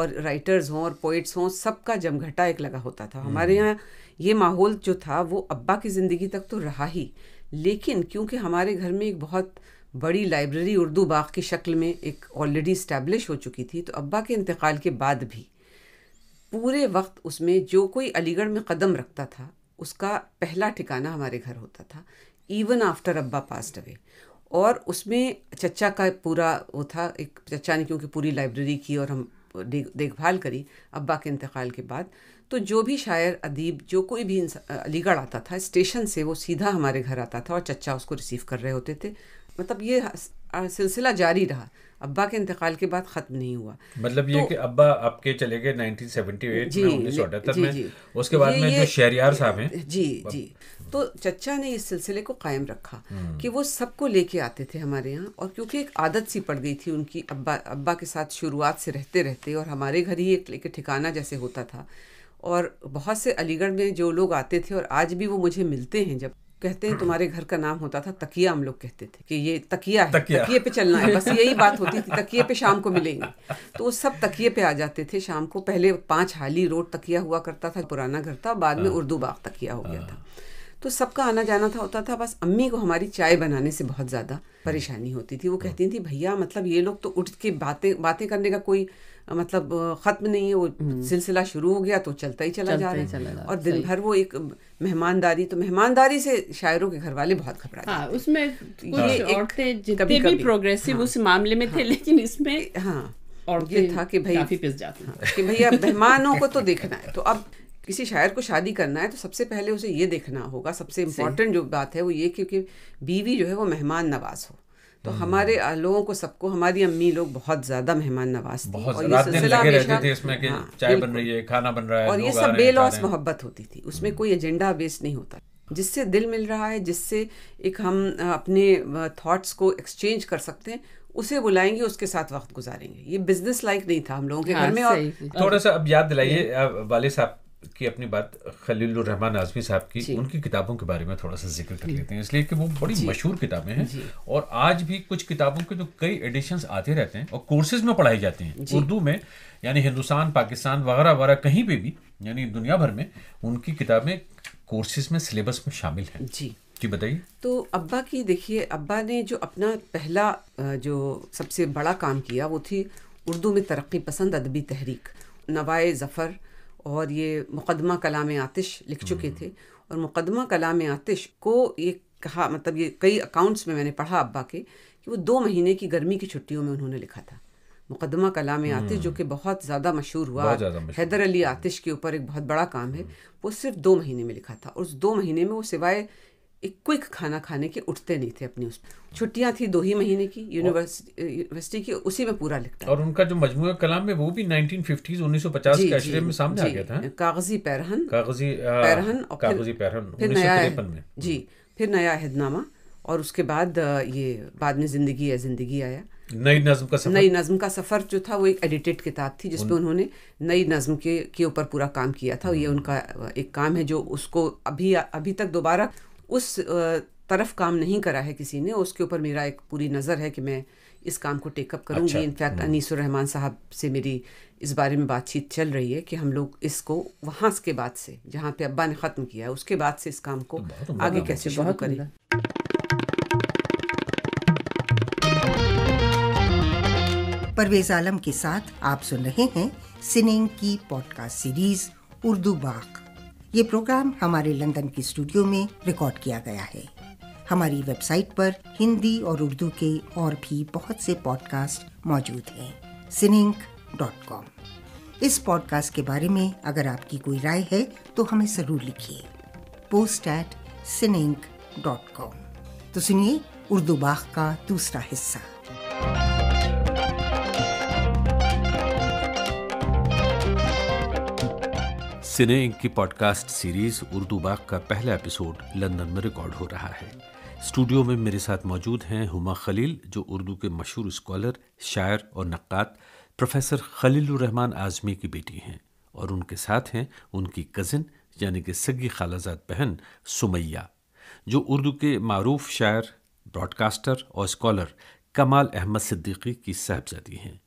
और राइटर्स हों और पोइट्स हों सबका जमघटा एक लगा होता था हमारे हम्म। यहाँ ये माहौल जो था वो अब्बा की ज़िंदगी तक तो रहा ही लेकिन क्योंकि हमारे घर में एक बहुत बड़ी लाइब्रेरी उर्दू बाग की शक्ल में एक ऑलरेडी इस्टेब्लिश हो चुकी थी तो अब्बा के इंतकाल के बाद भी पूरे वक्त उसमें जो कोई अलीगढ़ में कदम रखता था उसका पहला ठिकाना हमारे घर होता था इवन आफ्टर अब्बा पास्ड अवे और उसमें चचा का पूरा वो था एक चचा ने क्योंकि पूरी लाइब्रेरी की और हम देखभाल करी अब्बा के इंतकाल के बाद तो जो भी शायर अदीब जो कोई भी अलीगढ़ आता था स्टेशन से वो सीधा हमारे घर आता था और चचा उसको रिसीव कर रहे होते थे मतलब ये सिलसिला जारी रहा अब्बा के इंतकाल के बाद ख़त्म नहीं हुआ मतलब तो, ये कि अब्बा आपके चले गए उसके बाद में जो शहरियार साहब हैं जी जी तो चचा ने इस सिलसिले को कायम रखा हम्म। कि वो सबको लेके आते थे हमारे यहाँ और क्योंकि एक आदत सी पड़ गई थी उनकी अब्बा अब्बा के साथ शुरुआत से रहते रहते और हमारे घर ही एक लेके ठिकाना जैसे होता था और बहुत से अलीगढ़ में जो लोग आते थे और आज भी वो मुझे मिलते हैं जब कहते हैं तुम्हारे घर का नाम होता था तकिया हम लोग कहते थे कि ये तकिया है तकिया। तकिए पे चलना है बस यही बात होती थी तकिए पे शाम को मिलेंगे तो वो सब तकिए पे आ जाते थे शाम को पहले पांच हाली रोड तकिया हुआ करता था पुराना घर था बाद में हाँ। उर्दू बाग तकिया हो गया था हाँ। तो सबका आना जाना था होता था बस अम्मी को हमारी चाय बनाने से बहुत ज़्यादा परेशानी होती थी वो हाँ। कहती थी भैया मतलब ये लोग तो उठ के बातें बातें करने का कोई मतलब ख़त्म नहीं है वो हम्म। सिलसिला शुरू हो गया तो चलता ही चला जा रहा है और दिन भर वो एक मेहमानदारी तो मेहमानदारी से शायरों के घर वाले बहुत घबरा हाँ, उसमें औरतें जितने भी प्रोग्रेसिव हाँ, उस मामले में थे हाँ। लेकिन इसमें हाँ और ये था कि भाई काफी पिस जाते हाँ, कि भैया मेहमानों को तो देखना है तो अब किसी शायर को शादी करना है तो सबसे पहले उसे ये देखना होगा सबसे इम्पोर्टेंट जो बात है वो ये क्योंकि बीवी जो है वो मेहमान नवाज हो तो हम्म। हमारे लोगों को सबको हमारी अम्मी लोग बहुत ज्यादा मेहमान नवाज और ये हाँ, सब बेलॉस मोहब्बत होती थी उसमें कोई एजेंडा बेस्ड नहीं होता जिससे दिल मिल रहा है जिससे एक हम अपने थॉट्स को एक्सचेंज कर सकते हैं उसे बुलाएंगे उसके साथ वक्त गुजारेंगे ये बिजनेस लाइक नहीं था हम लोगों के हाँ, घर में और थोड़ा सा अब याद दिलाइए वाले साहब की अपनी बात खलील रहमान आजमी साहब की उनकी किताबों के बारे में थोड़ा सा जिक्र कर लेते हैं इसलिए कि वो बड़ी मशहूर किताबें हैं और आज भी कुछ किताबों के तो कई एडिशंस आते रहते हैं और कोर्सेज में पढ़ाई जाती हैं उर्दू में यानी हिंदुस्तान पाकिस्तान वगैरह वगैरह कहीं पर भी यानी दुनिया भर में उनकी किताबें कोर्सेज में सिलेबस में शामिल हैं जी जी बताइए तो अब्बा की देखिए अब्बा ने जो अपना पहला जो सबसे बड़ा काम किया वो थी उर्दू में तरक्की पसंद अदबी तहरीक नवाए ज़फ़र और ये मुकदमा कलाम आतिश लिख चुके हम्म। थे और मुकदमा कलाम आतिश को ये कहा मतलब ये कई अकाउंट्स में मैंने पढ़ा अब्बा के कि वो दो महीने की गर्मी की छुट्टियों में उन्होंने लिखा था मुकदमा कलाम हम्म। आतिश जो कि बहुत ज़्यादा मशहूर हुआ हैदर अली आतिश के ऊपर एक बहुत बड़ा काम है हम्म। वो सिर्फ दो महीने में लिखा था और उस दो महीने में वो सिवाय एक क्विक खाना खाने के उठते नहीं थे अपनी उस छुट्टियां थी दो ही महीने की यूनिवर्सिटी यूनिवर्सिटी की उसी में पूरा लिखता और उनका जो मजमू कलाम है वो भी 1950s 1950 के अशरे में सामने आ गया था कागजी पैरहन कागजी पैरहन कागजी पैरहन फिर नया में जी फिर नया अहदनामा और उसके बाद ये बाद में जिंदगी है जिंदगी आया नई नज्म का सफर नई नज्म का सफर जो था वो एक एडिटेड किताब थी जिसपे उन्होंने नई नज्म के के ऊपर पूरा काम किया था ये हम्म। उनका एक काम है जो उसको अभी अभी तक दोबारा उस तरफ काम नहीं करा है किसी ने उसके ऊपर मेरा एक पूरी नज़र है कि मैं इस काम को टेकअप करूँगी अच्छा, इनफैक्ट हम्म। अनीसुर रहमान साहब से मेरी इस बारे में बातचीत चल रही है कि हम लोग इसको वहाँ के बाद से जहाँ पे अब्बा ने ख़त्म किया है उसके बाद से इस काम को आगे कैसे शुरू करें परवेज आलम के साथ आप सुन रहे हैं सिनेंग की पॉडकास्ट सीरीज उर्दू बाग ये प्रोग्राम हमारे लंदन के स्टूडियो में रिकॉर्ड किया गया है हमारी वेबसाइट पर हिंदी और उर्दू के और भी बहुत से पॉडकास्ट मौजूद हैं सिनिंक डॉट कॉम इस पॉडकास्ट के बारे में अगर आपकी कोई राय है तो हमें ज़रूर लिखिए post at Sinink dot com तो सुनिए उर्दू बाग का दूसरा हिस्सा सिने की पॉडकास्ट सीरीज उर्दू बाग का पहला एपिसोड लंदन में रिकॉर्ड हो रहा है स्टूडियो में मेरे साथ मौजूद हैं हुमा खलील जो उर्दू के मशहूर स्कॉलर शायर और नक्त प्रोफेसर रहमान आज़मी की बेटी हैं और उनके साथ हैं उनकी कज़िन यानी कि सगी खालाजाद बहन सुमैया जो उर्दू के मरूफ शायर ब्रॉडकास्टर और स्कॉलर कमाल अहमद सिद्दीकी की साहबजादी हैं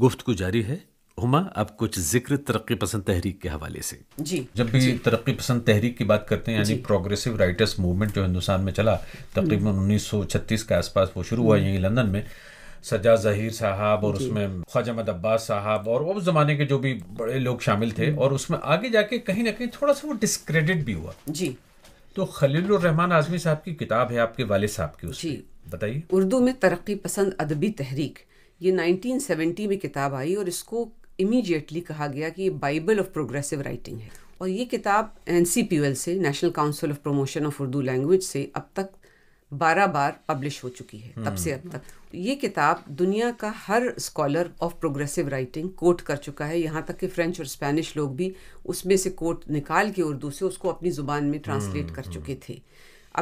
गुफ्त को जारी है हुमा अब कुछ जिक्र तरक्की पसंद तहरीक के हवाले से जी जब भी तरक्की पसंद तहरीक की बात करते हैं यानी प्रोग्रेसिव राइटर्स मूवमेंट जो हिंदुस्तान में चला तकरीबन 1936 हम्म। के आसपास वो शुरू हुआ हम्म। यहीं लंदन में सजा जहीर साहब और उसमें ख्वाजा अहमद अब्बास साहब और उस ज़माने के जो भी बड़े लोग शामिल थे हम्म। और उसमें आगे जाके कहीं ना कहीं थोड़ा सा वो डिस्क्रेडिट भी हुआ जी तो खलील रहमान आजमी साहब की किताब है आपके वाले साहब की उसकी बताइए उर्दू में तरक्की पसंद अदबी तहरीक ये 1970 में किताब आई और इसको इमीडिएटली कहा गया कि ये बाइबल ऑफ प्रोग्रेसिव राइटिंग है और ये किताब एन से National Council of Promotion of Urdu language से अब तक बारह बार पब्लिश हो चुकी है तब से अब हम्म। तक ये किताब दुनिया का हर scholar of progressive writing quote कर चुका है यहाँ तक कि फ्रेंच और स्पेनिश लोग भी उसमें से कोट निकाल के उर्दू से उसको अपनी ज़ुबान में ट्रांसलेट हम्म, कर हम्म। चुके थे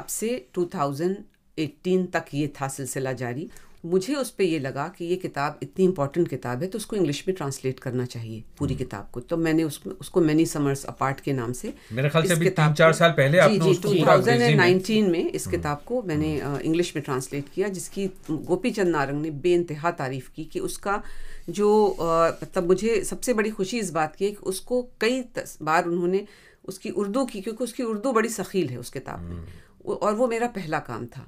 अब से 2018 तक ये था सिलसिला जारी मुझे उस पर यह लगा कि ये किताब इतनी इंपॉर्टेंट किताब है तो उसको इंग्लिश में ट्रांसलेट करना चाहिए पूरी हम्म। किताब को तो मैंने उसमें उसको मैनी समर्स अपार्ट के नाम से मेरे ख्याल से किताब चार साल पहले जी जी टू थाउजेंड नाइनटीन में इस हम्म। किताब को मैंने इंग्लिश हम्म। में ट्रांसलेट किया जिसकी गोपी चंद नारंग ने बेानतहा तारीफ की कि उसका जो मतलब मुझे सबसे बड़ी खुशी इस बात की है कि उसको कई बार उन्होंने उसकी उर्दू की क्योंकि उसकी उर्दू बड़ी सखील है उस किताब में और वो मेरा पहला काम था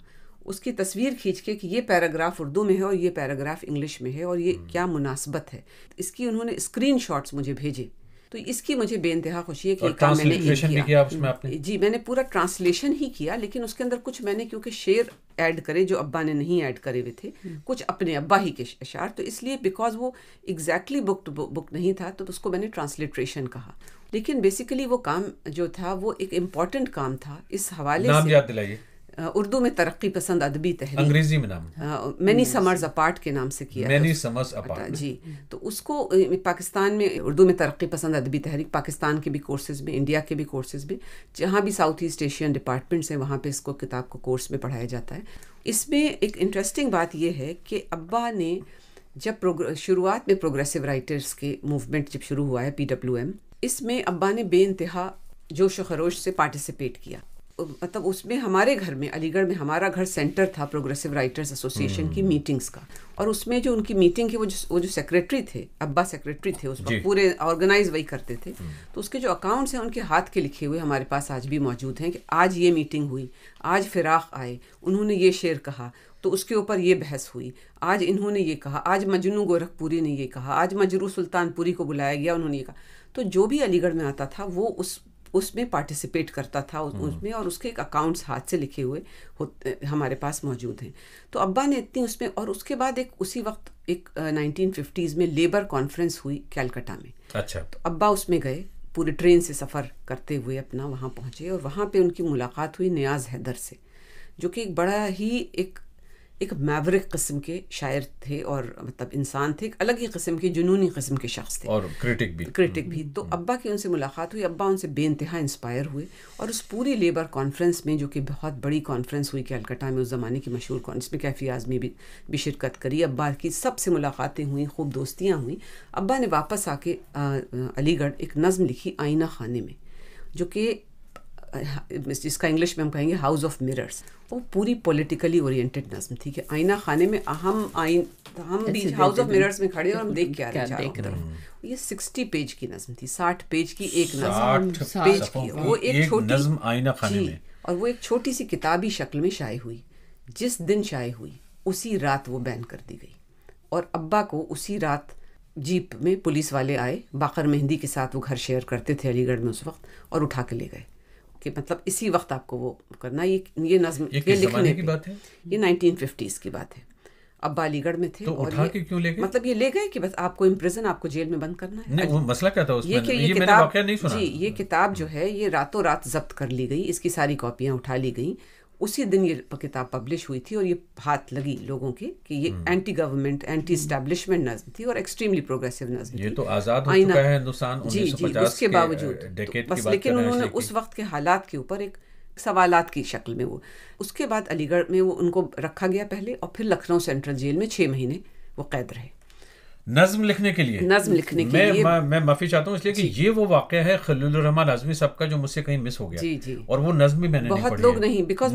उसकी तस्वीर खींच के कि ये पैराग्राफ उर्दू में है और ये पैराग्राफ इंग्लिश में है और ये हम्म। क्या मुनासबत है इसकी उन्होंने स्क्रीन मुझे भेजे तो इसकी मुझे बेानतहा खुशी है कि काम मैंने किया, किया आपने? जी मैंने पूरा ट्रांसलेशन ही किया लेकिन उसके अंदर कुछ मैंने क्योंकि शेर ऐड करे जो अब्बा ने नहीं ऐड करे हुए थे हम्म। कुछ अपने अब्बा ही के अशार तो इसलिए बिकॉज वो एग्जैक्टली बुक बुक नहीं था तो उसको मैंने ट्रांसलेट्रेशन कहा लेकिन बेसिकली वो काम जो था वो एक इम्पॉर्टेंट काम था इस हवाले से Uh, उर्दू में तरक्की पसंद अदबी तहरीर अंग्रेजी में नाम मैनी समर्स अपार्ट के नाम से किया मैनी समर्स अपार्ट जी तो उसको uh, पाकिस्तान में उर्दू में तरक्की पसंद अदबी तहरीक पाकिस्तान के भी कोर्सेज में इंडिया के भी कोर्सेज में जहाँ भी साउथ ईस्ट एशियन डिपार्टमेंट्स हैं वहाँ पर इसको किताब को कोर्स में पढ़ाया जाता है इसमें एक इंटरेस्टिंग बात यह है कि अब्बा ने जब शुरुआत में प्रोग्रेसिव राइटर्स के मूवमेंट जब शुरू हुआ है पी इसमें अब्बा ने बे जोश खरोश से पार्टिसिपेट किया मतलब उसमें हमारे घर में अलीगढ़ में हमारा घर सेंटर था प्रोग्रेसिव राइटर्स एसोसिएशन की मीटिंग्स हम्म। का और उसमें जो उनकी मीटिंग की वो जो वो जो सेक्रेटरी थे अब्बा सेक्रेटरी थे उस वक्त पूरे ऑर्गेनाइज वही करते थे हम्म। तो उसके जो अकाउंट्स हैं उनके हाथ के लिखे हुए हमारे पास आज भी मौजूद हैं कि आज ये मीटिंग हुई आज फिराक आए उन्होंने ये शेर कहा तो उसके ऊपर ये बहस हुई आज इन्होंने ये कहा आज मजनू गोरखपुरी ने ये कहा आज मजरू सुल्तानपुरी को बुलाया गया उन्होंने ये कहा तो जो भी अलीगढ़ में आता था वो उस उसमें पार्टिसिपेट करता था हम्म। उसमें और उसके एक अकाउंट्स हाथ से लिखे हुए हमारे पास मौजूद हैं तो अब्बा ने इतनी उसमें और उसके बाद एक उसी वक्त एक नाइनटीन फिफ्टीज़ में लेबर कॉन्फ्रेंस हुई कैलकाटा में अच्छा तो अब्बा उसमें गए पूरे ट्रेन से सफ़र करते हुए अपना वहाँ पहुँचे और वहाँ पर उनकी मुलाकात हुई न्याज हैदर से जो कि एक बड़ा ही एक एक मैवरिक किस्म के शायर थे और मतलब इंसान थे एक अलग ही किस्म के जुनूनी किस्म के शख्स थे और क्रिटिक भी क्रिटिक भी हम्म। तो हम्म। अब्बा की उनसे मुलाकात हुई अब्बा उनसे बेानतहा इंस्पायर हुए और उस पूरी लेबर कॉन्फ्रेंस में जो कि बहुत बड़ी कॉन्फ्रेंस हुई कलकत्ता में उस ज़माने की मशहूर कॉन्फ्रेंस में कैफ़ी आज़मी भी, भी शिरकत करी अब्बा की सबसे मुलाकातें हुई खूब दोस्तियाँ हुई अब्बा ने वापस आके अलीगढ़ एक नज़म लिखी आइना खाने में जो कि हाँ, जिसका इंग्लिश में हम कहेंगे हाउस ऑफ मिरर्स वो पूरी पॉलिटिकली ओरिएंटेड नज्म थी कि आईना खाने में अहम आइन हम भी हाउस ऑफ मिरर्स में खड़े हैं और हम देख के आ रहे हैं ये सिक्सटी पेज की नज्म थी साठ पेज की एक नज्म पेज की वो एक छोटी आईना खाने में और वो एक छोटी सी किताबी शक्ल में शाये हुई जिस दिन शाये हुई उसी रात वो बैन कर दी गई और अब्बा को उसी रात जीप में पुलिस वाले आए बाकर मेहंदी के साथ वो घर शेयर करते थे अलीगढ़ में उस वक्त और उठा के ले गए कि मतलब इसी वक्त आपको वो करना ये ये नज्म ये, ये लिखने की बात है ये नाइनटीन फिफ्टीज़ की बात है अब बालीगढ़ में थे तो और ये, क्यों ले मतलब ये ले गए कि बस आपको इम्प्रिजन आपको जेल में बंद करना है नहीं, वो मसला क्या था उसमें ये, ये, ये किताब नहीं सुना जी ये किताब जो है ये रातों रात जब्त कर ली गई इसकी सारी कॉपियां उठा ली गई उसी दिन ये किताब पब्लिश हुई थी और ये हाथ लगी लोगों की कि ये एंटी गवर्नमेंट एंटी स्टैब्लिशमेंट नज्म थी और एक्सट्रीमली प्रोग्रेसिव नज्म ये थी। तो आजाद हो चुका है हिंदुस्तान जी जी उसके बावजूद तो बस लेकिन उन्होंने उस वक्त के हालात के ऊपर एक सवाल की शक्ल में वो उसके बाद अलीगढ़ में वो उनको रखा गया पहले और फिर लखनऊ सेंट्रल जेल में छः महीने वो कैद रहे नज्म लिखने के लिए नज्म लिखने के लिए मैं मैं माफी चाहता हूँ इसलिए कि ये वो वाक्य है खलील रहमान आजमी साहब का जो मुझसे कहीं मिस हो गया जी जी और वो नज्म भी मैंने बहुत लोग नहीं बिकॉज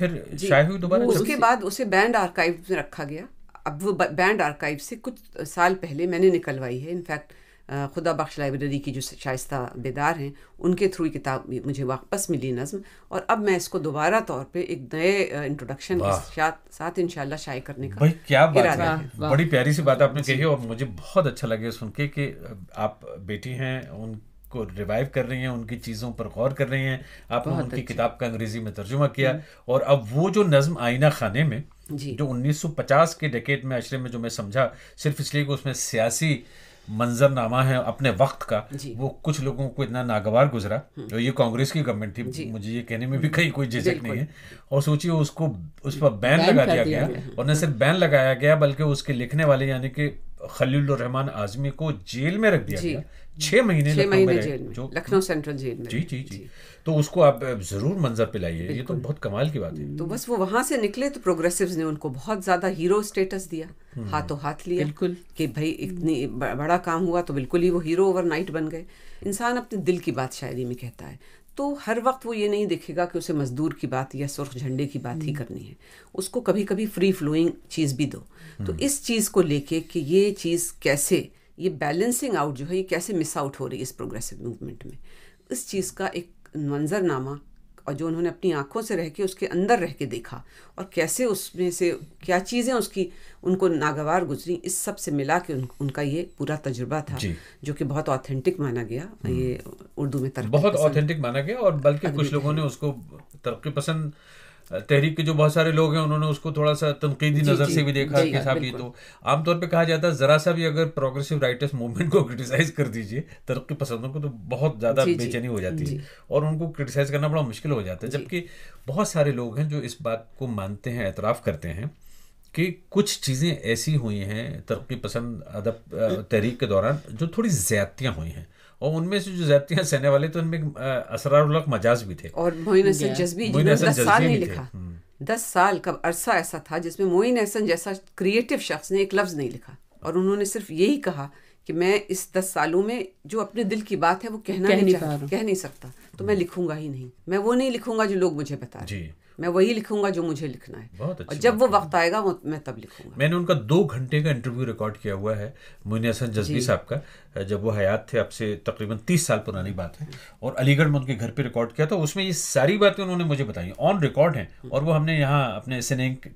फिर शायद हुई दोबारा उसके बाद उसे बैंड आर्काइव में रखा गया अब वो बैंड आर्काइव से कुछ साल पहले मैंने निकलवाई है इनफैक्ट खुदा बख्श लाइब्रेरी की जो शाइस्ता बेदार हैं उनके थ्रू किताब मुझे वापस मिली नज़म और अब मैं इसको दोबारा तौर पे एक नए इंट्रोडक्शन के साथ साथ इंशाल्लाह शाये करने का भाई क्या बात है बड़ी प्यारी सी बात आपने कही और मुझे बहुत अच्छा लगे सुन के कि आप बेटी हैं उन को रिवाइव कर रही हैं उनकी चीज़ों पर गौर कर रही हैं आपने उनकी किताब का अंग्रेज़ी में तर्जुमा किया हम्म। और अब वो जो नज़म आईना खाने में जो 1950 के डेकेट में अशरे में जो मैं समझा सिर्फ इसलिए कि उसमें सियासी मंजरनामा है अपने वक्त का वो कुछ लोगों को इतना नागवार गुजरा तो ये कांग्रेस की गवर्नमेंट थी मुझे ये कहने में भी कहीं कोई झिझक नहीं है और सोचिए उसको उस पर बैन, लगा दिया गया और न सिर्फ बैन लगाया गया बल्कि उसके लिखने वाले यानी कि खलील रहमान आजमी को जेल में रख दिया गया छह महीने जो लखनऊ सेंट्रल जेल जी जी जी तो उसको आप जरूर मंजर पे लाइए ये तो बहुत कमाल की बात है तो बस वो वहां से निकले तो प्रोग्रेसिव ने उनको बहुत ज्यादा हीरो स्टेटस दिया हम्म। हाथों हाथ लिया बिल्कुल कि भाई इतनी बड़ा काम हुआ तो बिल्कुल ही वो हीरो ओवरनाइट बन गए इंसान अपने दिल की बात शायरी में कहता है तो हर वक्त वो ये नहीं देखेगा कि उसे मजदूर की बात या सुर्ख झंडे की बात ही हम्म। करनी है उसको कभी कभी फ्री फ्लोइंग चीज़ भी दो तो हम्म। इस चीज़ को लेके कि ये चीज़ कैसे ये बैलेंसिंग आउट जो है ये कैसे मिस आउट हो रही है इस प्रोग्रेसिव मूवमेंट में इस चीज़ का एक मंजरनामा और जो उन्होंने अपनी आँखों से रह के उसके अंदर रह के देखा और कैसे उसमें से क्या चीज़ें उसकी उनको नागवार गुजरी इस सब से मिला के उन, उनका ये पूरा तजुर्बा था जो कि बहुत ऑथेंटिक माना गया हम्म। ये उर्दू में तरक्की बहुत ऑथेंटिक माना गया और बल्कि हाँ कुछ लोगों ने उसको तरक्की पसंद तहरीक के जो बहुत सारे लोग हैं उन्होंने उसको थोड़ा सा तनकीदी नज़र से भी देखा कि साहब ये तो आमतौर पर कहा जाता है ज़रा सा भी अगर प्रोग्रेसिव राइटर्स मूवमेंट को क्रिटिसाइज कर दीजिए तरक्की पसंदों को तो बहुत ज़्यादा बेचैनी हो जाती है और उनको क्रिटिसाइज करना बड़ा मुश्किल हो जाता है जबकि बहुत सारे लोग हैं जो इस बात को मानते हैं एतराफ़ करते हैं कि कुछ चीज़ें ऐसी हुई हैं तरक्की पसंद अदब हम्म। तहरीक के दौरान जो थोड़ी ज़्यादतियाँ हुई हैं और उनमें से जो जब्तियां सहने वाले तो उनमें असरारुल्लाह मजाज भी थे और मोइन हसन जज्बी जिन्होंने दस साल नहीं लिखा हम्म। दस साल का अरसा ऐसा था जिसमें मोइन हसन जैसा क्रिएटिव शख्स ने एक लफ्ज़ नहीं लिखा और उन्होंने सिर्फ यही कहा कि मैं इस दस सालों में जो अपने दिल की बात है वो कहना कह नहीं, नहीं कह नहीं सकता तो मैं हम्म। लिखूंगा ही नहीं मैं वो नहीं लिखूंगा जो लोग मुझे बता रहे हैं मैं वही लिखूंगा जो मुझे लिखना है बहुत अच्छी और जब वो वक्त आएगा मैं तब लिखूंगा मैंने उनका दो घंटे का इंटरव्यू रिकॉर्ड किया हुआ है मुइन हसन जजबी साहब का जब वो हयात थे आपसे तकरीबन तीस साल पुरानी बात है और अलीगढ़ में उनके घर पर रिकॉर्ड किया था उसमें ये सारी बातें उन्होंने मुझे बताई ऑन रिकॉर्ड हैं और वो हमने यहाँ अपने एस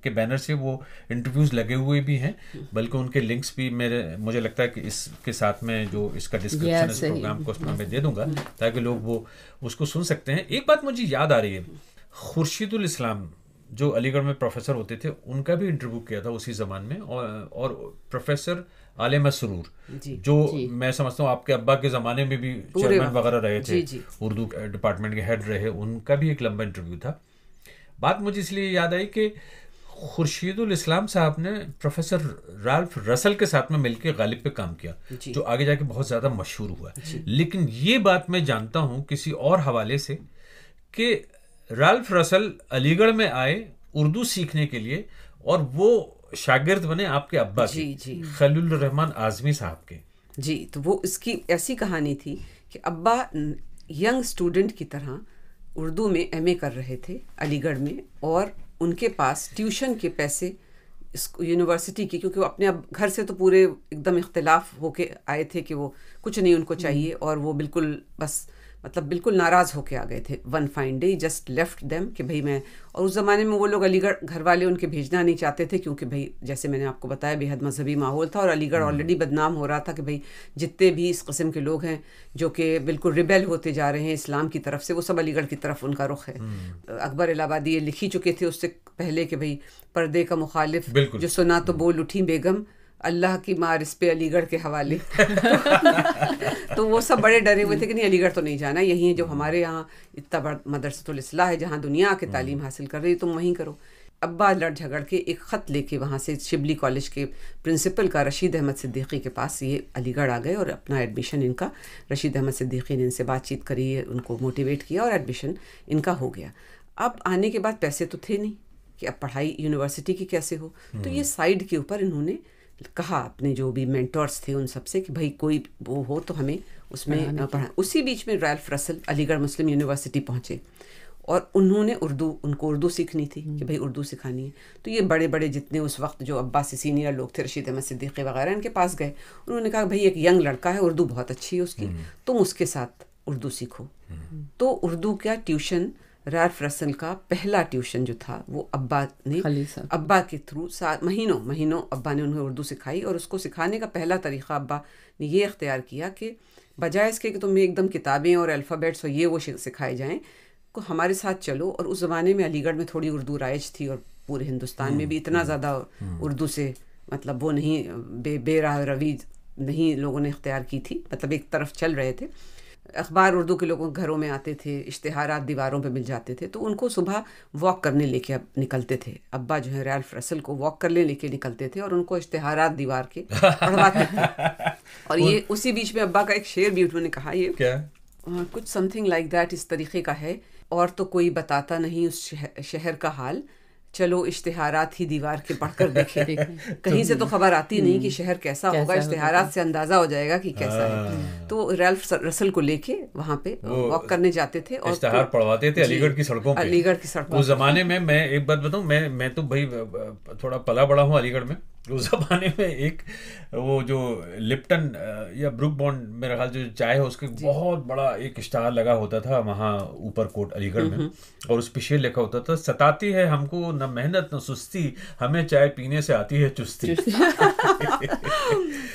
के बैनर से वो इंटरव्यूज लगे हुए भी हैं बल्कि उनके लिंक्स भी मेरे मुझे लगता है कि इसके साथ में जो इसका डिस्क्रिप्शन इस प्रोग्राम को उसमें मैं mm-hmm. दे दूंगा ताकि लोग वो उसको सुन सकते हैं एक बात मुझे याद आ रही है खुर्शीदुल इस्लाम जो अलीगढ़ में प्रोफेसर होते थे उनका भी इंटरव्यू किया था उसी ज़मान में और और प्रोफेसर आले मसरूर जो जी. मैं समझता हूँ आपके अब्बा के ज़माने में भी चेयरमैन वगैरह रहे थे उर्दू डिपार्टमेंट के हेड रहे उनका भी एक लंबा इंटरव्यू था बात मुझे इसलिए याद आई कि खुर्शीदुल इस्लाम साहब ने प्रोफेसर राल्फ रसल के साथ में मिलकर गालिब पे काम किया जो आगे जाके बहुत ज़्यादा मशहूर हुआ लेकिन ये बात मैं जानता हूँ किसी और हवाले से कि राल्फ रसल अलीगढ़ में आए उर्दू सीखने के लिए और वो शागिर्द बने आपके अब्बा जी जी खलील रहमान आजमी साहब के जी तो वो इसकी ऐसी कहानी थी कि अब्बा यंग स्टूडेंट की तरह उर्दू में एमए कर रहे थे अलीगढ़ में और उनके पास ट्यूशन के पैसे यूनिवर्सिटी की क्योंकि वो अपने अब घर से तो पूरे एकदम इख्तलाफ होके आए थे कि वो कुछ नहीं उनको चाहिए हम्म। और वो बिल्कुल बस मतलब बिल्कुल नाराज़ होके आ गए थे one fine day just left them कि भाई मैं और उस ज़माने में वो लोग अलीगढ़ घर वाले उनके भेजना नहीं चाहते थे क्योंकि भाई जैसे मैंने आपको बताया बेहद मजहबी माहौल था और अलीगढ़ ऑलरेडी हम्म। बदनाम हो रहा था कि भाई जितने भी इस कस्म के लोग हैं जो कि बिल्कुल रिबेल होते जा रहे हैं इस्लाम की तरफ से वो सब अलीगढ़ की तरफ उनका रुख है हम्म। अकबर इलाहाबादी ये लिख ही चुके थे उससे पहले कि भाई पर्दे का मुखालिफ जो सुना तो हम्म। बोल उठी बेगम अल्लाह की मार इस पे अलीगढ़ के हवाले *laughs* तो वो सब बड़े डरे हुए थे कि नहीं अलीगढ़ तो नहीं जाना यही है जो हमारे यहाँ इतना बड़ा मदरसतुलसला है जहाँ दुनिया के तालीम हासिल कर रही है तुम वहीं करो अब्बा लड़ झगड़ के एक ख़त लेके वहाँ से शिबली कॉलेज के प्रिंसिपल का रशीद अहमद सिद्दीकी के पास ये अलीगढ़ आ गए और अपना एडमिशन इनका रशीद अहमद सिद्दीकी ने इनसे बातचीत करी उनको मोटिवेट किया और एडमिशन इनका हो गया अब आने के बाद पैसे तो थे नहीं कि अब पढ़ाई यूनिवर्सिटी की कैसे हो तो ये साइड हम्म। के ऊपर इन्होंने कहा अपने जो भी मेंटर्स थे उन सबसे कि भाई कोई वो हो तो हमें उसमें पढ़ा उसी बीच में Ralph Russell Aligarh Muslim University पहुँचे और उन्होंने उर्दू उनको उर्दू सीखनी थी कि भाई उर्दू सिखानी है तो ये बड़े बड़े जितने उस वक्त जो अब्बासी सीनियर लोग थे रशीद अहमद सिद्दीकी वगैरह इनके पास गए उन्होंने कहा भाई एक यंग लड़का है उर्दू बहुत अच्छी है उसकी हम्म। तुम उसके साथ उर्दू सीखो हम्म। तो उर्दू का ट्यूशन रैफ रसल का पहला ट्यूशन जो था वो अब्बा ने अब्बा के थ्रू महीनों महीनों अब्बा ने उन्हें उर्दू सिखाई और उसको सिखाने का पहला तरीका अब्बा ने ये इख्तियार किया कि बजाय इसके कि तुम्हें एकदम किताबें और अल्फ़ाबेट्स और ये वो सिखाए जाएँ को हमारे साथ चलो और उस ज़माने में अलीगढ़ में थोड़ी उर्दू राइज थी और पूरे हिंदुस्तान में भी हम्म, इतना हम्म, ज़्यादा हम्म। उर्दू से मतलब वो नहीं बे बेरा रवी नहीं लोगों ने इख्तियार की थी मतलब एक तरफ चल रहे थे अखबार उर्दू के लोगों के घरों में आते थे इश्तहार दीवारों पे मिल जाते थे तो उनको सुबह वॉक करने लेके अब निकलते थे अब्बा जो है रैल्फ रसल को वॉक करने लेके निकलते थे और उनको इश्तहार दीवार के पढ़वाते थे *laughs* और ये उसी बीच में अब्बा का एक शेर भी उन्होंने कहा ये क्या कुछ समथिंग लाइक दैट इस तरीके का है और तो कोई बताता नहीं उस शहर, शहर का हाल चलो इश्तहारात ही दीवार के पढ़कर देखें *laughs* तो कहीं से तो खबर आती नहीं कि शहर कैसा, कैसा होगा इश्तहारात तो से अंदाज़ा हो जाएगा कि कैसा है हाँ। तो रेल्फ रसल को लेके वहाँ पे वॉक करने जाते थे और इश्तहार तो- पढ़वाते थे अलीगढ़ की सड़कों पे अलीगढ़ की सड़कों उस जमाने में मैं एक बात बताऊँ मैं मैं तो भाई थोड़ा पला बड़ा हूँ अलीगढ़ में उस जमाने में एक वो जो लिप्टन या ब्रुक बॉन्ड मेरा ख्याल जो चाय है उसके बहुत बड़ा एक स्टार लगा होता था वहाँ ऊपर कोट अलीगढ़ में और उस पीछे लिखा होता था सताती है हमको न मेहनत न सुस्ती हमें चाय पीने से आती है चुस्ती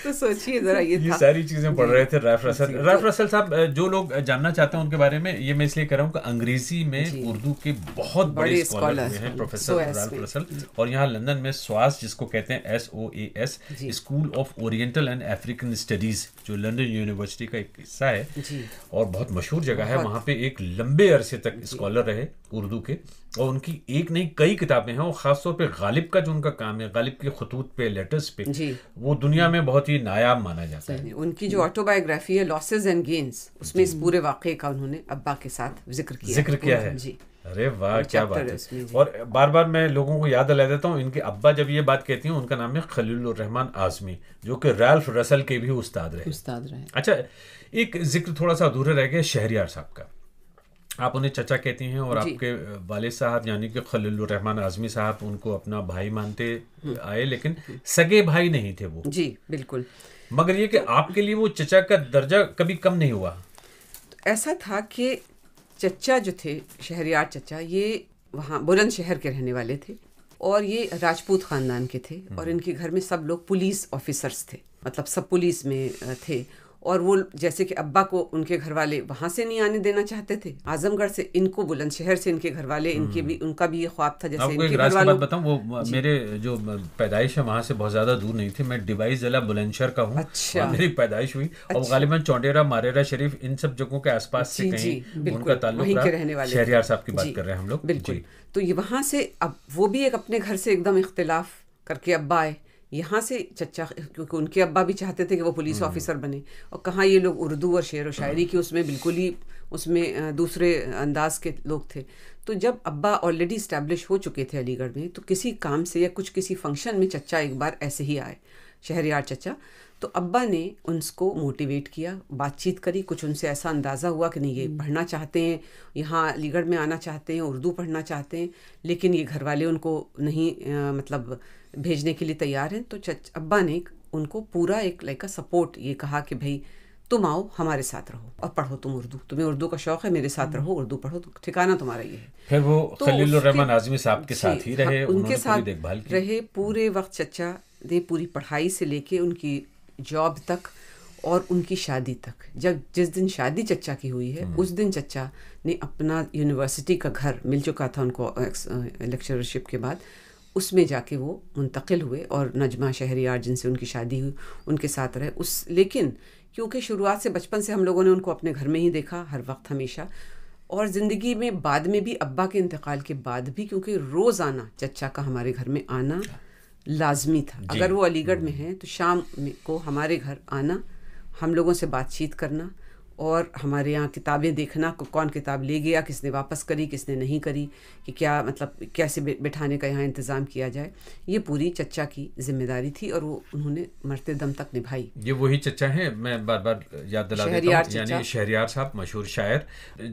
तो सोचिए जरा ये ये सारी चीजें पढ़ रहे थे राफ रसल राफ रसल साहब जो लोग जानना चाहते हैं उनके बारे में ये मैं इसलिए कर रहा हूँ कि अंग्रेजी में उर्दू के बहुत बड़े स्कॉलर हैं प्रोफेसर राफ रसल और यहाँ लंदन में स्वास जिसको कहते हैं S S O A S School of Oriental and African Studies जो लंदन यूनिवर्सिटी का एक हिस्सा है जी। और बहुत मशहूर जगह है वहाँ पे एक लंबे अरसे तक स्कॉलर रहे उर्दू के और उनकी एक नई कई किताबें हैं और ख़ासतौर पे गालिब का जो उनका काम है गालिब के खतूत पे लेटर्स पे वो दुनिया में बहुत ही नायाब माना जाता है उनकी जो ऑटोबायोग्राफी है लॉसेज एंड गेंस उसमें इस पूरे वाक़े का उन्होंने अब्बा के साथ जिक्र किया जिक्र किया है जी अरे वाह क्या बात है और बार बार मैं लोगों को याद दिला देता हूँ इनके अब्बा जब ये बात कहती हूँ उनका नाम है खलील रहमान आजमी जो कि रैल्फ रसल के भी उस्ताद रहे उस्ताद रहे अच्छा एक जिक्र थोड़ा सा अधूरा रह गया शहरियार साहब का आप उन्हें चचा कहती हैं और आपके वाले साहब यानी कि खलील रहमान आजमी साहब उनको अपना भाई मानते हम्म। आए लेकिन हम्म। सगे भाई नहीं थे वो जी बिल्कुल मगर ये कि आपके लिए वो चचा का दर्जा कभी कम नहीं हुआ तो ऐसा था कि चचा जो थे शहरियार चचा ये वहाँ बुलंदशहर के रहने वाले थे और ये राजपूत ख़ानदान के थे और हम्म। इनके घर में सब लोग पुलिस ऑफिसर्स थे मतलब सब पुलिस में थे और वो जैसे कि अब्बा को उनके घर वाले वहाँ से नहीं आने देना चाहते थे आजमगढ़ से इनको बुलंदशहर से इनके घर वाले इनके हम्म। भी उनका भी ये ख्वाब था जैसे इनके घर बताऊँ वो मेरे जो पैदाइश है वहाँ से बहुत ज़्यादा दूर नहीं थी मैं डिवाइस ज़िला बुलंदशहर का हूँ अच्छा मेरी पैदाइश हुई और अच्छा। गालिबा चौंडेरा मारेरा शरीफ इन सब जगहों के आस से कहीं उनका ताल्लुक रहने वाले शहरियार साहब की बात कर रहे हैं हम लोग बिल्कुल तो ये वहाँ से अब वो भी एक अपने घर से एकदम इख्तिलाफ करके अब्बा आए यहाँ से चचा क्योंकि उनके अब्बा भी चाहते थे कि वो पुलिस ऑफिसर हम्म। बने और कहाँ ये लोग उर्दू और शेर व शायरी की उसमें बिल्कुल ही उसमें दूसरे अंदाज के लोग थे तो जब अब्बा ऑलरेडी इस्टेब्लिश हो चुके थे अलीगढ़ में तो किसी काम से या कुछ किसी फंक्शन में चचा एक बार ऐसे ही आए शहर यार चचा तो अब्बा ने उनको मोटिवेट किया बातचीत करी कुछ उनसे ऐसा अंदाज़ा हुआ कि नहीं ये हम्म। पढ़ना चाहते हैं यहाँ अलीगढ़ में आना चाहते हैं उर्दू पढ़ना चाहते हैं लेकिन ये घर वाले उनको नहीं आ, मतलब भेजने के लिए तैयार हैं तो चच अब्बा ने उनको पूरा एक लाइक सपोर्ट ये कहा कि भाई तुम आओ हमारे साथ रहो और पढ़ो तुम उर्दू तुम्हें उर्दू का शौक है मेरे साथ हम्म। रहो उर्दू पढ़ो तो ठिकाना तुम्हारा ये है फिर वो तो रहमान आजमी साहब के साथ ही रहे हाँ, उनके साथ रहे हम्म। पूरे वक्त चचा ने पूरी पढ़ाई से लेके उनकी जॉब तक और उनकी शादी तक जब जिस दिन शादी चचा की हुई है हम्म। उस दिन चचा ने अपना यूनिवर्सिटी का घर मिल चुका था उनको लेक्चरशिप uh, uh, के बाद उसमें जाके वो मुंतकिल हुए और नजमा शहरियार जिनसे उनकी शादी हुई उनके साथ रहे उस लेकिन क्योंकि शुरुआत से बचपन से हम लोगों ने उनको अपने घर में ही देखा हर वक्त हमेशा और ज़िंदगी में बाद में भी अब्बा के इंतकाल के बाद भी क्योंकि रोज़ आना चचा का हमारे घर में आना लाजमी था अगर वो अलीगढ़ में हम्म। है तो शाम को हमारे घर आना हम लोगों से बातचीत करना और हमारे यहाँ किताबें देखना कौन किताब ले गया किसने वापस करी किसने नहीं करी कि क्या मतलब कैसे बैठाने का यहाँ इंतज़ाम किया जाए ये पूरी चचा की जिम्मेदारी थी और वो उन्होंने मरते दम तक निभाई ये वही चचा है मैं बार बार याद दिला देता हूँ यानी शहरियार साहब मशहूर शायर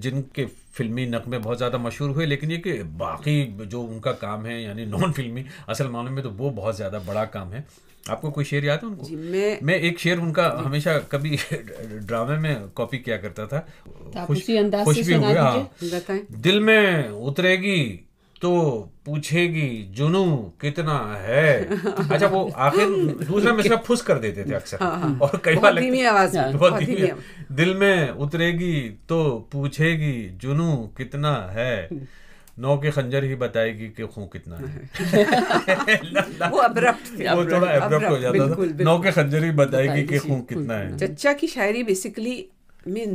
जिनके फिल्मी नकमे बहुत ज़्यादा मशहूर हुए लेकिन ये कि बाकी जो उनका काम है यानी नॉन फिल्मी असल मामले में तो वो बहुत ज़्यादा बड़ा काम है आपको कोई शेर याद है उनको जी, मैं मैं एक शेर उनका हमेशा कभी *laughs* ड्रामे में कॉपी किया करता था तो खुश खुश भी हुए हाँ दिल में उतरेगी तो पूछेगी जुनू कितना है *laughs* अच्छा वो आखिर दूसरा मिसरा फुस कर देते थे अक्सर हाँ, हाँ। और कई बार धीमी आवाज बहुत धीमी हाँ, दिल में उतरेगी तो पूछेगी जुनू कितना है नौ के खंजर ही बताएगी कि खूँ कितना है वो अब्रप्ट वो थोड़ा अब्रप्ट हो जाता था नौ के खंजर ही बताएगी कि खून कितना है *laughs* चच्चा की शायरी बेसिकली मीन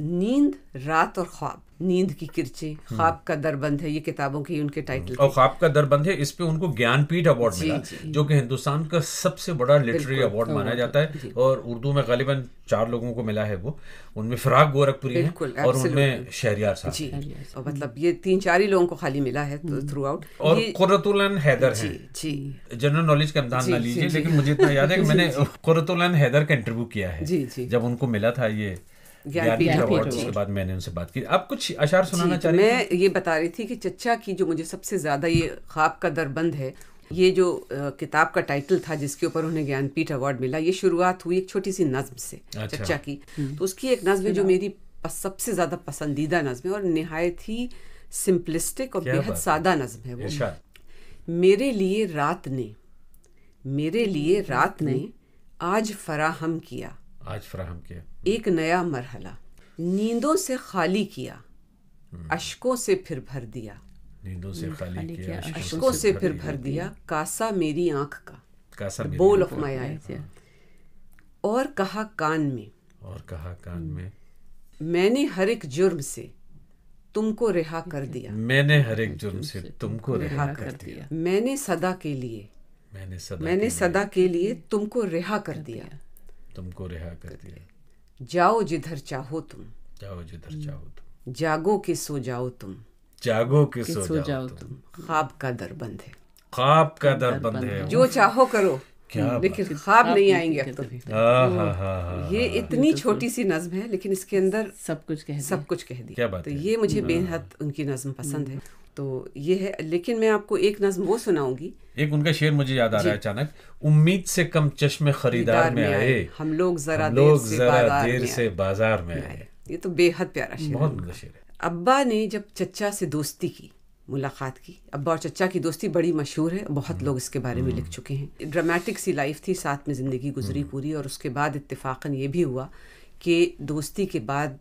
नींद रात और ख्वाब नींद की किरची ख्वाब का दरबंद है ये किताबों की उनके टाइटल और ख्वाब का दरबंद है इस पे उनको ज्ञानपीठ अवार्ड मिला जी। जो कि हिंदुस्तान का सबसे बड़ा लिटरेरी अवार्ड माना जाता है और उर्दू में गालिबा चार लोगों को मिला है वो उनमें फिराक गोरखपुरी है और उनमें शहरियार साहब जी और मतलब ये तीन चार ही लोगों को खाली मिला है थ्रू तो हम्म। आउट और कुरतुलन हैदर है जनरल नॉलेज का इम्तान ना लीजिए लेकिन मुझे इतना याद है कि *laughs* मैंने कुरतुलन हैदर का इंटरव्यू किया है जब उनको मिला था ये बाद मैंने उनसे बात की कुछ अशार सुनाना तो चाह मैं ये बता रही थी कि चचा की जो मुझे सबसे ज़्यादा ये ख्वाब का दरबंद है ये जो किताब का टाइटल था जिसके ऊपर उन्हें ज्ञानपीठ अवार्ड मिला ये शुरुआत हुई एक छोटी सी नज्म से अच्छा। चचा की हम्म। तो उसकी एक नज्म है जो मेरी सबसे ज़्यादा पसंदीदा नज्म है और नहायत ही सिंपलिस्टिक और बेहद सादा नज्म है वो मेरे लिए रात ने मेरे लिए रात ने आज फराहम किया आज फराहम किया एक नया मरहला नींदों से खाली किया अशकों से फिर भर दिया नींदों से खाली किया अशकों से फिर भर दिया कासा मेरी आंख का कासा बोल ऑफ माई आई और कहा कान में और कहा कान में मैंने हर एक जुर्म से तुमको रिहा कर दिया मैंने हर एक जुर्म से तुमको रिहा कर दिया मैंने सदा के लिए मैंने सदा मैंने सदा के लिए तुमको रिहा कर दिया तुमको रिहा कर दिया जाओ जिधर चाहो तुम जाओ जिधर चाहो तुम जागो कि सो जाओ तुम जागो कि सो, जाओ तुम ख्वाब का दरबंद है ख्वाब का दरबंद है जो चाहो करो लेकिन ख्वाब नहीं आएंगे अब तो हाँ, हाँ, हाँ, ये तो इतनी छोटी सी नज्म है लेकिन इसके अंदर सब कुछ कह सब कुछ कह दिया तो ये मुझे बेहद उनकी नज्म पसंद है तो ये है लेकिन मैं आपको एक नज्म वो सुनाऊंगी एक उनका शेर मुझे याद आ रहा है अचानक उम्मीद से कम चश्मे खरीदार में आए हम लोग जरा लोग जरा देर से बाजार में आए ये तो बेहद प्यारा शेर बहुत शेर है अब्बा ने जब चचा से दोस्ती की मुलाकात की अब्बा और चचा की दोस्ती बड़ी मशहूर है बहुत हम्म। लोग इसके बारे में लिख हम्म। चुके हैं ड्रामेटिक सी लाइफ थी साथ में ज़िंदगी गुजरी हम्म। पूरी और उसके बाद इत्तेफाकन ये भी हुआ कि दोस्ती के बाद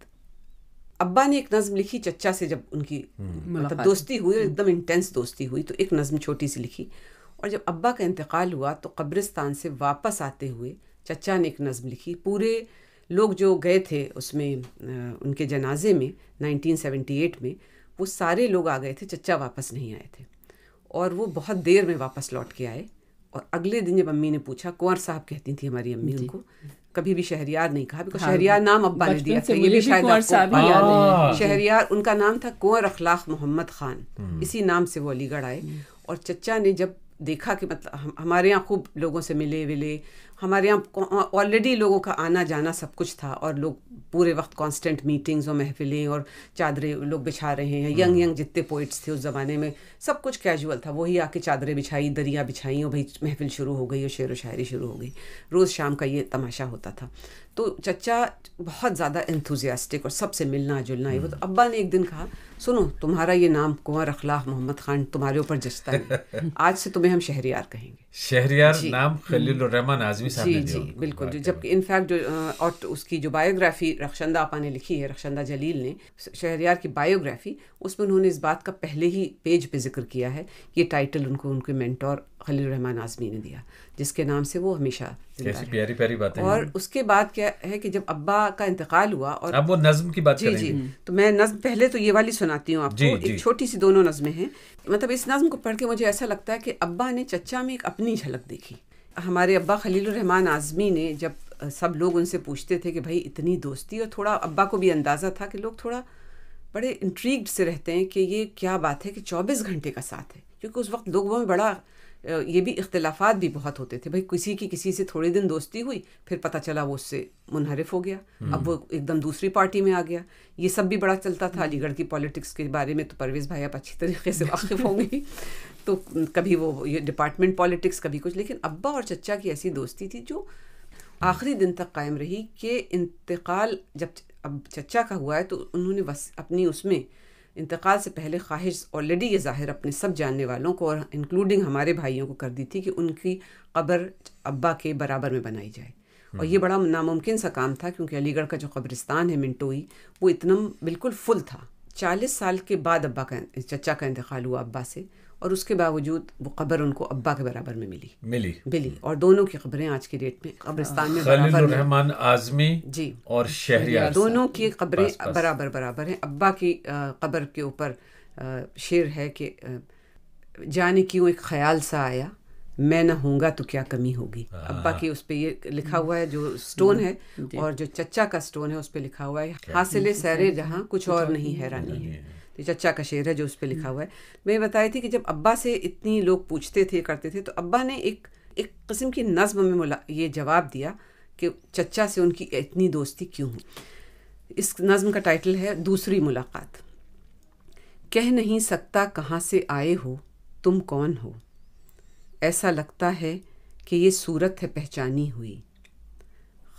अब्बा ने एक नज्म लिखी चचा से जब उनकी मतलब दोस्ती हुई एकदम इंटेंस दोस्ती हुई तो एक नज्म छोटी सी लिखी और जब अब्बा का इंतकाल हुआ तो कब्रिस्तान से वापस आते हुए चचा ने एक नज्म लिखी पूरे लोग जो गए थे उसमें उनके जनाजे में 1978 में वो सारे लोग आ गए थे चचा वापस नहीं आए थे और वो बहुत देर में वापस लौट के आए और अगले दिन जब अम्मी ने पूछा कुंवर साहब कहती थी हमारी अम्मी उनको कभी भी शहरियार नहीं कहा बिकॉज हाँ, शहरियार नाम अब्बा ने दिया था ये भी शायद आपको हाँ, हाँ। शहरियार उनका नाम था कुंवर अखलाक मोहम्मद खान हम्म। इसी नाम से वो अलीगढ़ आए हम्म। और चचा ने जब देखा कि मतलब हमारे यहाँ खूब लोगों से मिले विले हमारे यहाँ ऑलरेडी लोगों का आना जाना सब कुछ था और लोग पूरे वक्त कांस्टेंट मीटिंग्स और महफिलें और चादरें लोग बिछा रहे हैं यंग यंग हाँ। जितने पोइट्स थे उस ज़माने में सब कुछ कैजुअल था वही आके चादरें बिछाई दरिया बिछाई और भाई महफिल शुरू हो गई और शेर व शायरी शुरू हो गई रोज़ शाम का ये तमाशा होता था तो चचा बहुत ज़्यादा इंथुजियास्टिक और सबसे मिलना जुलना ही वो तो हाँ। अब्बा ने एक दिन कहा सुनो तुम्हारा ये नाम कुंवर अखलाक मोहम्मद ख़ान तुम्हारे ऊपर जचता है *laughs* आज से तुम्हें हम शहरियार कहेंगे शहरियार नाम रहमान आजमी साहब जी जी बिल्कुल जो जबकि इनफैक्ट जो और तो उसकी जो बायोग्राफी रक्षंदा आपा ने लिखी है रक्षंदा जलील ने शहरियार की बायोग्राफी उसमें उन्होंने इस बात का पहले ही पेज पे जिक्र किया है ये टाइटल उनको उनके मेंटोर खलील रहमान आज़मी ने दिया जिसके नाम से वो हमेशा प्यारी प्यारी और उसके बाद क्या है कि जब अब्बा का इंतकाल हुआ और अब वो नज्म की बात जी जी तो मैं नज्म पहले तो ये वाली सुनाती हूँ आपको एक छोटी सी दोनों नज़में हैं मतलब इस नज्म को पढ़ के मुझे ऐसा लगता है कि अब्बा ने चचा में एक अपनी झलक देखी हमारे अब्बा खलील रहमान आज़मी ने जब सब लोग उनसे पूछते थे कि भाई इतनी दोस्ती और थोड़ा अब्बा को भी अंदाज़ा था कि लोग थोड़ा बड़े इंट्रीग्ड से रहते हैं कि ये क्या बात है कि चौबीस घंटे का साथ है क्योंकि उस वक्त लोगों में बड़ा ये भी इख्तलाफात भी बहुत होते थे भाई किसी की किसी से थोड़े दिन दोस्ती हुई फिर पता चला वो उससे मुनहरफ हो गया हम्म। अब वो एकदम दूसरी पार्टी में आ गया ये सब भी बड़ा चलता था अलीगढ़ की पॉलिटिक्स के बारे में तो परवेज़ भाई आप अच्छी तरीके से वाकिफ *laughs* होंगे तो कभी वो ये डिपार्टमेंट पॉलिटिक्स कभी कुछ लेकिन अब्बा और चचा की ऐसी दोस्ती थी जो आखिरी दिन तक कायम रही कि इंतकाल जब अब चचा का हुआ है तो उन्होंने बस अपनी उसमें इंतकाल से पहले ख्वाहिश ऑलरेडी ये ज़ाहिर अपने सब जानने वालों को और इंक्लूडिंग हमारे भाइयों को कर दी थी कि उनकी कब्र अब्बा के बराबर में बनाई जाए और हम्म। ये बड़ा नामुमकिन सा काम था क्योंकि अलीगढ़ का जो कब्रिस्तान है मिंटोई वो इतना बिल्कुल फुल था चालीस साल के बाद अब्बा का चचा का इंतकाल हुआ अब्बा से और उसके बावजूद वो खबर उनको अब्बा के बराबर में मिली मिली मिली हम्म। और दोनों की खबरें आज के डेट में कब्रिस्तान में बराबर रहमान आजमी जी और शहरिया दोनों की खबरें बराबर बराबर हैं अब्बा की खबर के ऊपर शेर है कि जाने क्यों एक ख्याल सा आया मैं ना होऊंगा तो क्या कमी होगी हाँ। अब्बा की उस पर ये लिखा हुआ है जो स्टोन है और जो चचा का स्टोन है उस पर लिखा हुआ है हासिल सैर जहाँ कुछ और नहीं हैरानी है तो चचा का शेर है जो उस पर लिखा हम्म। हुआ है मैं बताई थी कि जब अब्बा से इतनी लोग पूछते थे करते थे तो अब्बा ने एक एक कस्म की नज्म में ये जवाब दिया कि चचा से उनकी इतनी दोस्ती क्यों हो इस नज़म का टाइटल है दूसरी मुलाकात कह नहीं सकता कहाँ से आए हो तुम कौन हो ऐसा लगता है कि ये सूरत है पहचानी हुई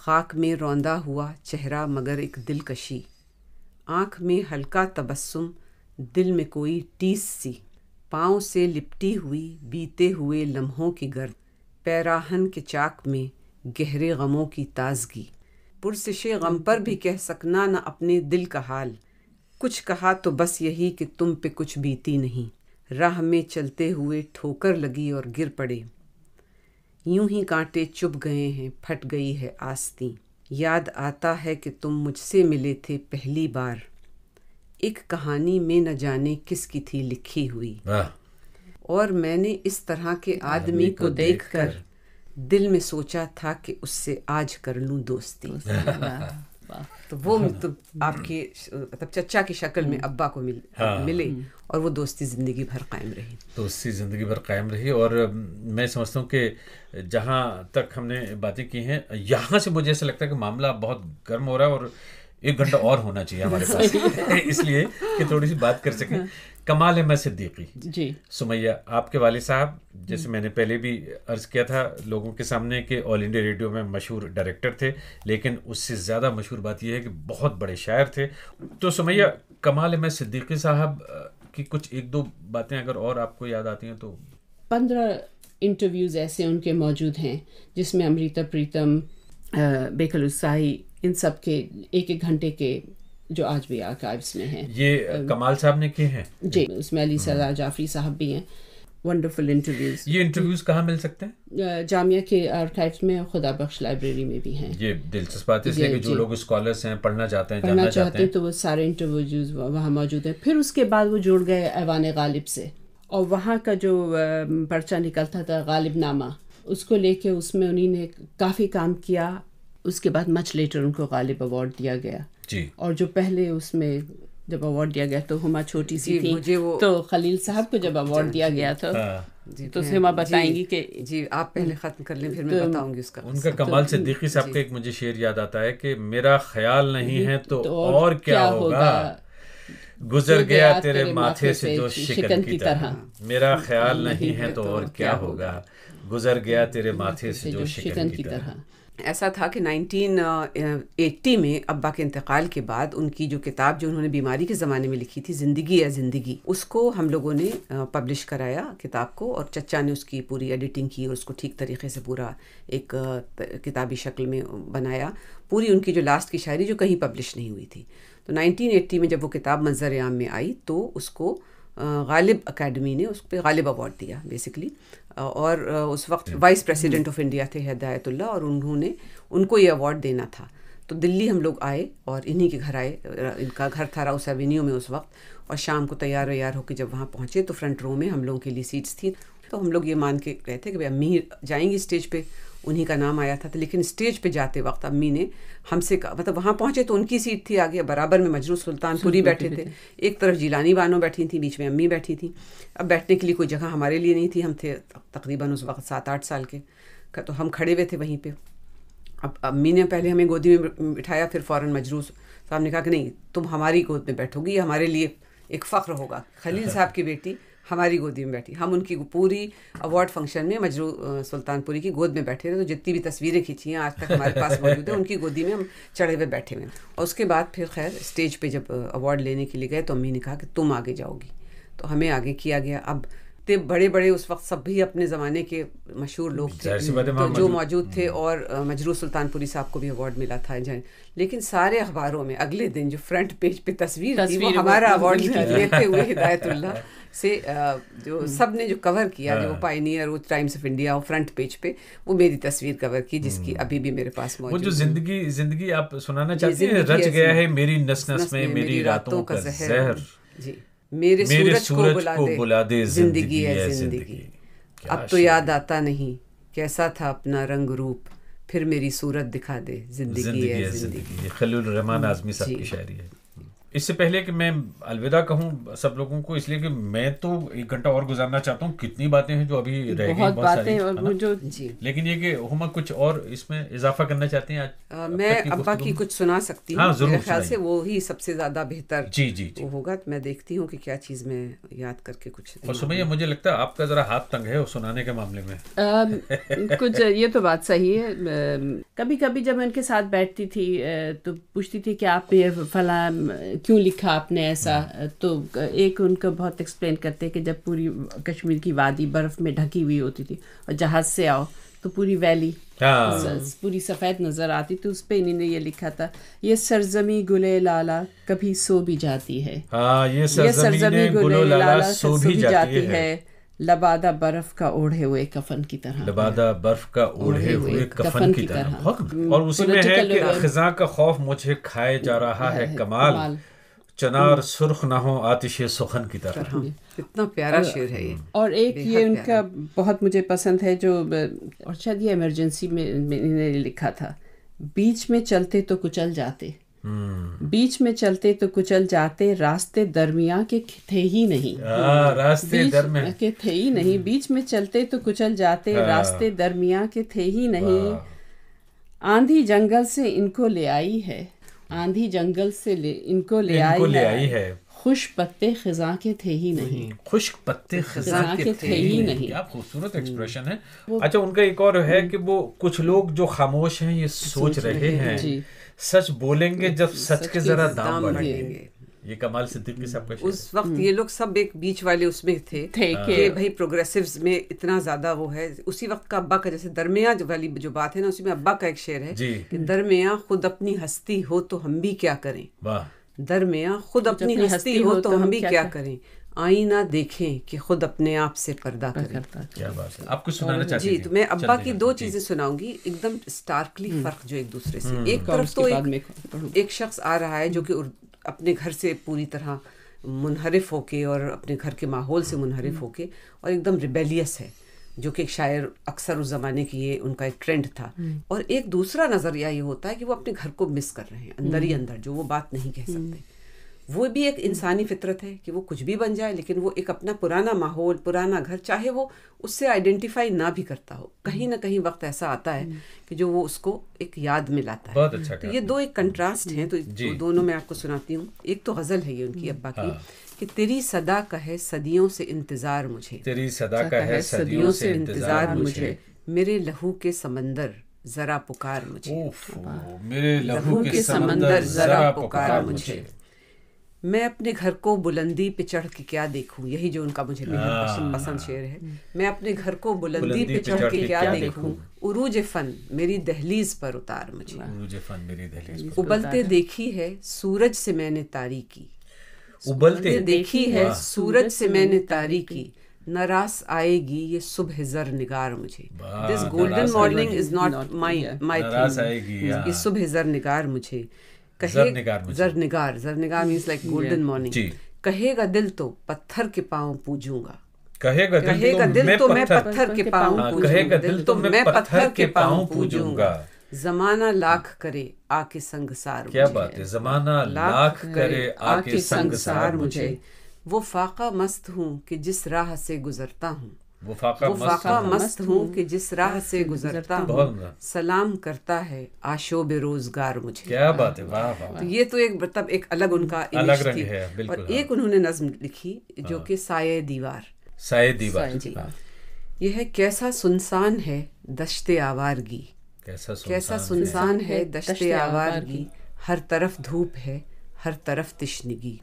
खाक में रौंदा हुआ चेहरा मगर एक दिलकशी आँख में हल्का तबस्सुम दिल में कोई टीस सी पाँव से लिपटी हुई बीते हुए लम्हों की गर्द पैराहन के चाक में गहरे गमों की ताजगी पुरसिश गम पर भी कह सकना न अपने दिल का हाल कुछ कहा तो बस यही कि तुम पे कुछ बीती नहीं राह में चलते हुए ठोकर लगी और गिर पड़े यूं ही कांटे चुभ गए हैं फट गई है आस्ती याद आता है कि तुम मुझसे मिले थे पहली बार एक कहानी में न जाने किसकी थी लिखी हुई और मैंने इस तरह के आदमी को देखकर दिल में सोचा था कि उससे आज कर लूं दोस्ती तो वो तो आपके मतलब चचा की शक्ल में हम्म। अब्बा को मिल हाँ। मिले हम्म। और वो दोस्ती ज़िंदगी भर कायम रही दोस्ती तो ज़िंदगी भर कायम रही और मैं समझता हूँ कि जहाँ तक हमने बातें की हैं यहाँ से मुझे ऐसा लगता है कि मामला बहुत गर्म हो रहा है और एक घंटा और होना चाहिए हमारे *laughs* पास इसलिए कि थोड़ी सी बात कर सकें कमाल है मैं सिद्दीकी जी सुमैया आपके वाले साहब जैसे हम्म। मैंने पहले भी अर्ज किया था लोगों के सामने कि ऑल इंडिया रेडियो में मशहूर डायरेक्टर थे लेकिन उससे ज़्यादा मशहूर बात यह है कि बहुत बड़े शायर थे तो सुमैया हम्म। कमाल है मैं सिद्दीकी साहब की कुछ एक दो बातें अगर और आपको याद आती हैं तो पंद्रह इंटरव्यूज़ ऐसे उनके मौजूद हैं जिसमें अमृता प्रीतम बेकलुसाई इन सब के एक एक घंटे के जो आज भी आर्काइव्स में हैं ये कमाल साहब ने किए हैं जी उसमें अली सरदार हम्म। जाफरी साहब भी हैं वंडरफुल इंटरव्यूज ये इंटरव्यूज कहाँ मिल सकते हैं जामिया के आर्काइव्स में खुदा बख्श लाइब्रेरी में भी हैं ये दिलचस्प बात इसलिए कि जो लोग स्कॉलर्स हैं पढ़ना चाहते हैं पढ़ना चाहते हैं तो वो सारे इंटरव्यूज वहाँ मौजूद हैं फिर उसके बाद वो जुड़ गए ऐवान गालिब से और वहाँ का जो पर्चा निकलता था गालिब नामा उसको लेके उसमें उन्हीं ने काफ़ी काम किया उसके बाद मच लेटर उनको गालिब अवार्ड दिया गया जी और जो पहले उसमें जब अवार्ड दिया गया तो हुमा छोटी सी थी मुझे वो तो खलील साहब को जब अवार्ड दिया गया था हाँ। जी तो सिमा बताएंगी कि जी आप पहले ख़त्म कर लें फिर मैं तो बताऊंगी उसका उनका कमाल तो, सिद्दीकी साहब का एक मुझे शेर याद आता है कि मेरा ख्याल नहीं है तो, तो और, और क्या, क्या होगा गुजर गया तेरे माथे से जो शिकन की तरह मेरा हाँ, ख्याल नहीं है तो, तो और क्या होगा गुजर गया तेरे माथे से जो शिकन की तरह ऐसा था कि 1980 में अब्बा के इंतकाल के बाद उनकी जो किताब जो उन्होंने बीमारी के ज़माने में लिखी थी ज़िंदगी या ज़िंदगी उसको हम लोगों ने पब्लिश कराया किताब को और चचा ने उसकी पूरी एडिटिंग की और उसको ठीक तरीके से पूरा एक किताबी शक्ल में बनाया पूरी उनकी जो लास्ट की शायरी जो कहीं पब्लिश नहीं हुई थी तो 1980 में जब वो किताब मंजर आम में आई तो उसको गालिब अकेडमी ने उस पर गालिब अवार्ड दिया बेसिकली और उस वक्त वाइस प्रेसिडेंट ऑफ इंडिया थे हदायतुल्ला और उन्होंने उनको ये अवार्ड देना था तो दिल्ली हम लोग आए और इन्हीं के घर आए इनका घर था राउस एवेन्यू में उस वक्त और शाम को तैयार व्यार होकर जब वहाँ पहुँचे तो फ्रंट रो में हम लोगों के लिए सीट्स थी तो हम लोग ये मान के गए थे कि भाई अम्मी जाएंगी स्टेज पर उन्हीं का नाम आया था लेकिन स्टेज पे जाते वक्त अम्मी ने हमसे मतलब वहाँ पहुँचे तो उनकी सीट थी आगे बराबर में मजरू सुल्तानपुरी बैठे थे एक तरफ जिलानी बानो बैठी थी बीच में अम्मी बैठी थी अब बैठने के लिए कोई जगह हमारे लिए नहीं थी हम थे तकरीबन उस वक्त सात आठ साल के तो हम खड़े हुए थे वहीं पर अब अम्मी ने पहले हमें गोदी में बिठाया फिर फ़ौर मजरू साहब ने कहा कि नहीं तुम हमारी गोद में बैठोगी हमारे लिए एक फ़ख्र होगा खलील *laughs* साहब की बेटी हमारी गोदी में बैठी हम उनकी पूरी अवार्ड फंक्शन में मजरू सुल्तानपुरी की गोद में बैठे थे तो जितनी भी तस्वीरें खींची हैं आज तक हमारे पास *laughs* मौजूद है उनकी गोदी में हम चढ़े हुए बैठे हुए और उसके बाद फिर खैर स्टेज पे जब अवार्ड लेने के लिए गए तो अम्मी ने कहा कि तुम आगे जाओगी तो हमें आगे किया गया अब इतने बड़े बड़े उस वक्त सब भी अपने ज़माने के मशहूर लोग थे तो जो मौजूद थे हम्म। और मजरू सुल्तानपुरी साहब को भी अवार्ड मिला था जन लेकिन सारे अखबारों में अगले दिन जो फ्रंट पेज पे तस्वीर, थी वो हमारा अवार्ड *laughs* लेते हुए हिदायतुल्ला से जो हम्म। सब ने जो कवर किया जो पाइनियर हाँ। वो Times of India front page पे वो मेरी तस्वीर कवर की जिसकी हम्म। अभी भी मेरे पास मौजूद वो जो जिंदगी जिंदगी आप सुनाना चाहते हैं रच गया है मेरी नस नस में मेरी रातों का जहर जी मेरे, मेरे सूरज, सूरज को बुला को दे, बुला दे जिंदगी है जिंदगी अब तो याद आता नहीं कैसा था अपना रंग रूप फिर मेरी सूरत दिखा दे जिंदगी है जिंदगी खलील रहमान आजमी साहब की शायरी है इससे पहले कि मैं अलविदा कहूं सब लोगों को इसलिए कि मैं तो एक घंटा और गुजारना चाहता हूं कितनी बातें हैं जो अभी रह गई बहुत सारी और जो जी लेकिन ये कि हुमा कुछ और इसमें इजाफा करना चाहते हैं आज आ, मैं अब्बा की कुछ सुना सकती हूं हाँ, मेरे ख्याल से वो ही सबसे ज्यादा बेहतर जी जी, जी। होगा मैं देखती हूँ कि क्या चीज मैं याद करके कुछ और सुमैया मुझे लगता है आपका जरा हाथ तंग है सुनाने के मामले में *laughs* कुछ ये तो बात सही है कभी कभी जब मैं उनके साथ बैठती थी तो पूछती थी कि आप फला क्यों लिखा आपने ऐसा हाँ। तो एक उनका बहुत एक्सप्लेन करते हैं कि जब पूरी कश्मीर की वादी बर्फ़ में ढकी हुई होती थी और जहाज़ से आओ तो पूरी वैली हाँ। पूरी सफ़ेद नज़र आती तो उस पर इन्होंने ये लिखा था ये सरजमी गुले लाला कभी सो भी जाती है हाँ, ये सरजमी, गुले लाला सो भी जाती, है, लबादा बर्फ का ओढ़े हुए कफन की तरह लबादा बर्फ का ओढ़े हुए कफन, कफन की तरह, तरह। हम्म। और उसी में है कि खजा का खौफ मुझे खाए जा रहा है, है कमाल चनार सुर्ख ना हो आतिश सुखन की तरह कितना प्यारा शेर है ये और एक ये उनका बहुत मुझे पसंद है जो और शायद ये इमरजेंसी में मैंने लिखा था बीच में चलते तो कुचल जाते हम्म। बीच में चलते तो कुचल जाते रास्ते दरमिया के थे ही नहीं आ, रास्ते दरमिया के थे ही नहीं हम्म। बीच में चलते तो कुचल जाते आ, हाँ। रास्ते दरमिया के थे ही नहीं आंधी जंगल से इनको ले आई है आंधी जंगल से ले इनको ले इनको आई ले आई है खुश पत्ते खजा के थे ही नहीं खुश पत्ते खजा के, के थे, थे ही नहीं क्या खूबसूरत एक्सप्रेशन हम्म। है अच्छा उनका एक और है हम्म। कि वो कुछ लोग जो खामोश हैं ये सोच रहे हैं सच बोलेंगे जब सच के जरा दाम बढ़ेंगे ये कमाल सिद्दीकी साहब हम्म। का उस वक्त ये हम्म। लोग सब एक बीच वाले उसमें थे हाँ। कि भाई प्रोग्रेसिव्स में इतना ज्यादा वो है उसी वक्त का अब्बा का जैसे दरमिया वाली जो बात है ना उसमें अब्बा का एक शेर है कि दरमिया खुद अपनी हस्ती हो तो हम भी क्या करें दरमिया खुद अपनी हस्ती हो तो, तो हम भी क्या करें आईना देखें कि खुद अपने आप से पर्दा करें क्या बात है आपको सुनाना चाहती जी तो मैं अब्बा की दो चीजें सुनाऊंगी एकदम स्टार्कली हम्म। फर्क जो एक दूसरे से एक तरफ तो एक, एक शख्स आ रहा है जो कि अपने घर से पूरी तरह मुनहरफ होके और अपने घर के माहौल से मुनहरफ होके और एकदम रिबेलियस है जो कि एक शायर अक्सर उस ज़माने की ये उनका एक ट्रेंड था हम्म। और एक दूसरा नज़रिया ये होता है कि वो अपने घर को मिस कर रहे हैं अंदर ही हम्म। अंदर जो वो बात नहीं कह हम्म। सकते वो भी एक इंसानी फितरत है कि वो कुछ भी बन जाए लेकिन वो एक अपना पुराना माहौल पुराना घर चाहे वो उससे आइडेंटिफाई ना भी करता हो कहीं ना कहीं वक्त ऐसा आता है कि जो वो उसको एक याद में लाता है अच्छा तो ये दो एक कंट्रास्ट हैं तो, दोनों मैं आपको सुनाती हूँ एक तो गज़ल है ये उनकी हम्म, अब्बा की हाँ। कि तेरी सदा कहे सदियों से इंतज़ार मुझे तेरी सदा कहे सदियों से इंतज़ार मुझे मेरे लहू के समंदर जरा पुकार मुझे मेरे लहू के समंदर जरा पुकार मुझे मैं अपने घर को बुलंदी पे चढ़ के क्या देखूं यही जो उनका मुझे बेहद हाँ। पसंद पसंद शेर है मैं अपने घर को बुलंदी, पे चढ़ के क्या देखूं उरूज फन मेरी दहलीज पर उतार मुझे उरूज फन मेरी दहलीज उबलते देखी है सूरज से मैंने तारी की उबलते देखी है सूरज से मैंने तारी की नरास आएगी ये सुबह जर निगार मुझे this golden morning is not my my thing ये सुबह जर निगार मुझे कहेगा जर निगार जर निगार मीन्स लाइक गोल्डन मॉर्निंग कहेगा दिल तो पत्थर के पाओ पूजूंगा कहेगा दिल कहेगा तो दिल तो मैं पत्थर के पाओ कहेगा दिल तो मैं पत्थर के पांव पूजूंगा जमाना लाख करे आके संगसार क्या बात है जमाना लाख करे आके संगसार मुझे वो फाका मस्त हूँ कि जिस राह से गुजरता हूँ वफाका, वफाका मस्त हूँ कि हम्म। जिस राह से गुजरता हूँ सलाम करता है आशो बेरोजगार मुझे क्या बात है वाह वाह तो ये तो एक मतलब एक अलग हम्म। उनका अलग रंग है और एक हाँ। उन्होंने नज्म लिखी जो हाँ। कि साय दीवार साय दीवार जी हाँ। यह कैसा सुनसान है दश्ते आवारगी कैसा सुनसान है दश्ते आवारगी हर तरफ धूप है हर तरफ तिश्नगी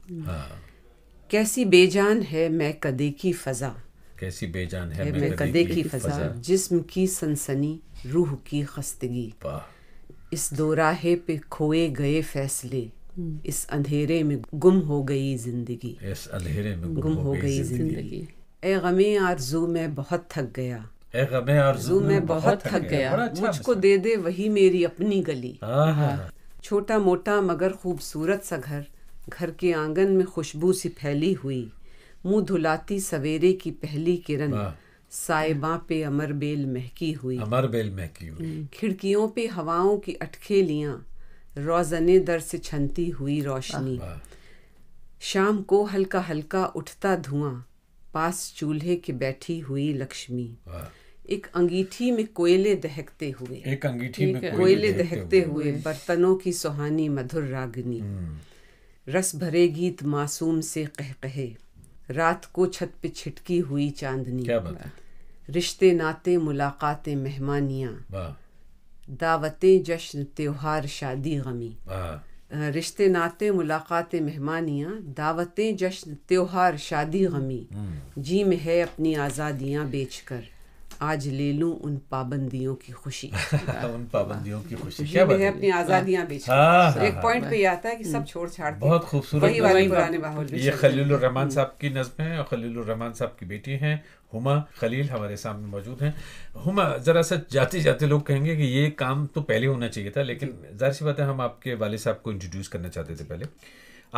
कैसी बेजान है मैं कदे की फजा कैसी बेजान है मैं कदे की फजा जिस्म की सनसनी रूह की खस्तगी इस दोराहे पे खोए गए फैसले हम्म। इस अंधेरे में गुम हो गई जिंदगी इस अंधेरे में गुम, हो गई जिंदगी ए गमे आरजू मैं बहुत थक गया जू आरजू मैं बहुत थक गया अच्छा मुझको दे दे वही मेरी अपनी गली छोटा मोटा मगर खूबसूरत सा घर घर के आंगन में खुशबू सी फैली हुई मुंह धुलाती सवेरे की पहली किरण साइबा पे अमर बेल महकी हुई अमर बेल महकी हुई हम्म। खिड़कियों पे हवाओं की अटखेलियां रोजने दर से छनती हुई रोशनी शाम को हल्का हल्का उठता धुआं पास चूल्हे के बैठी हुई लक्ष्मी एक अंगीठी में कोयले दहकते हुए एक अंगीठी में कोयले दहकते हुए बर्तनों की सुहानी मधुर रागनी हम्म। रस भरे गीत मासूम से कह कहे रात को छत पे छिटकी हुई चांदनी क्या बात रिश्ते नाते मुलाकातें मेहमानियाँ दावतें जश्न त्योहार शादी गमी रिश्ते नाते मुलाकातें मेहमानियाँ दावतें जश्न त्योहार शादी गमी हम्म। जी में है अपनी आज़ादियाँ बेचकर आज ले लूं उन पाबंदियों की खुशी *laughs* उन पाबंदियों की खुशी क्या बात है अपनी आजादियां बेच हाँ, हाँ, हाँ, एक पॉइंट पे आता है कि सब छोड़ छाड़ बहुत खूबसूरत वही वाले पुराने माहौल ये खलील रहमान साहब की नज्म है और खलील रहमान साहब की बेटी हैं हुमा खलील हमारे सामने मौजूद हैं हुमा ज़रा सा जाते जाते लोग कहेंगे कि ये काम तो पहले होना चाहिए था लेकिन जाहिर सी बात है हम आपके वाले साहब को इंट्रोड्यूस करना चाहते थे पहले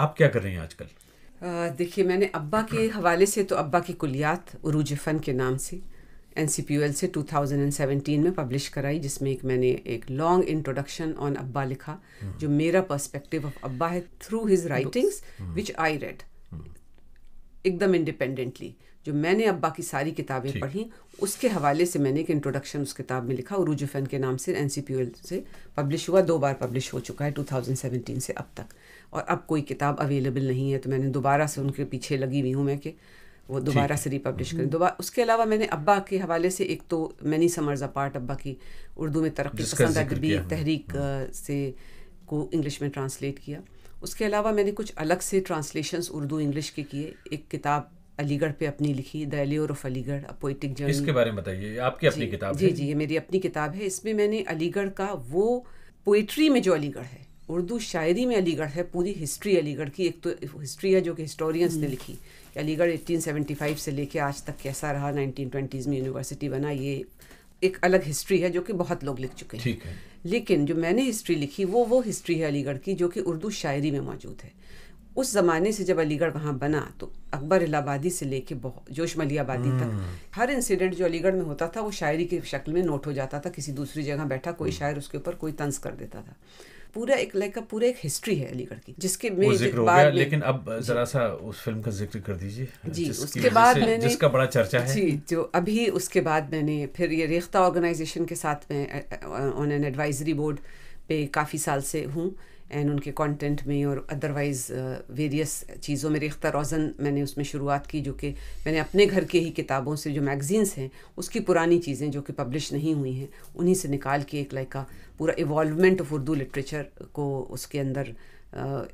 आप क्या कर रहे हैं आजकल देखिए मैंने अब्बा के हवाले से तो अब्बा की कुलियात उरूज फ़न के नाम से एन से 2017 में पब्लिश कराई जिसमें एक मैंने एक लॉन्ग इंट्रोडक्शन ऑन अब्बा लिखा हम्म। जो मेरा पर्सपेक्टिव ऑफ अब्बा है through his writings which I read एकदम इंडिपेंडेंटली जो मैंने अब्बा की सारी किताबें पढ़ी उसके हवाले से मैंने एक इंट्रोडक्शन उस किताब में लिखा और के नाम से एन से पब्लिश हुआ दो बार पब्लिश हो चुका है 2017 से अब तक और अब कोई किताब अवेलेबल नहीं है तो मैंने दोबारा से उनके पीछे लगी हुई हूँ मैं कि वो दोबारा से रिपब्लिश करें हम्म। दोबारा उसके अलावा मैंने अब्बा के हवाले से एक तो मैनी समर्स पार्ट अब्बा की उर्दू में तरक्की पसंद अदबी तहरीक हाँ। से को इंग्लिश में ट्रांसलेट किया उसके अलावा मैंने कुछ अलग से ट्रांसलेशंस उर्दू इंग्लिश के किए एक किताब अलीगढ़ पे अपनी लिखी the allure of Aligarh poetic journey इसके बारे में बताइए आपकी अपनी किताब जी जी ये मेरी अपनी किताब है इसमें मैंने अलीगढ़ का वो पोइट्री में जो अलीगढ़ है उर्दू शायरी में अलीगढ़ है पूरी हिस्ट्री अलीगढ़ की एक तो हिस्ट्री है जो कि हिस्टोरियंस ने हम्म। लिखी अलीगढ़ 1875 से लेके आज तक कैसा रहा 1920s में यूनिवर्सिटी बना ये एक अलग हिस्ट्री है जो कि बहुत लोग लिख चुके हैं है। लेकिन जो मैंने हिस्ट्री लिखी वो वो हिस्ट्री है अलीगढ़ की जो कि उर्दू शायरी में मौजूद है उस ज़माने से जब अलीगढ़ वहाँ बना तो अकबर इलाहाबादी से लेके बहुत जोश मलियाबादी तक हम्म। हर इंसिडेंट जो अलीगढ़ में होता था वो शायरी की शक्ल में नोट हो जाता था किसी दूसरी जगह बैठा कोई हम्म। शायर उसके ऊपर कोई तंज कर देता था पूरा एक लाइक का पूरा एक हिस्ट्री है अलीगढ़ की जिसके में जिक्र बाद में, लेकिन अब जरा सा उस फिल्म का जिक्र कर दीजिए जी उसके बाद मैंने जिसका बड़ा चर्चा है जी जो अभी उसके बाद मैंने फिर ये रेख्ता ऑर्गेनाइजेशन के साथ में ऑन एन एडवाइजरी बोर्ड पे काफ़ी साल से हूँ एंड उनके कंटेंट में और अदरवाइज़ वेरियस चीज़ों में रेख्ता रोज़न मैंने उसमें शुरुआत की जो कि मैंने अपने घर के ही किताबों से जो मैगज़ीन्स हैं उसकी पुरानी चीज़ें जो कि पब्लिश नहीं हुई हैं उन्हीं से निकाल के एक लाइक का पूरा इवॉल्वमेंट ऑफ उर्दू लिटरेचर को उसके अंदर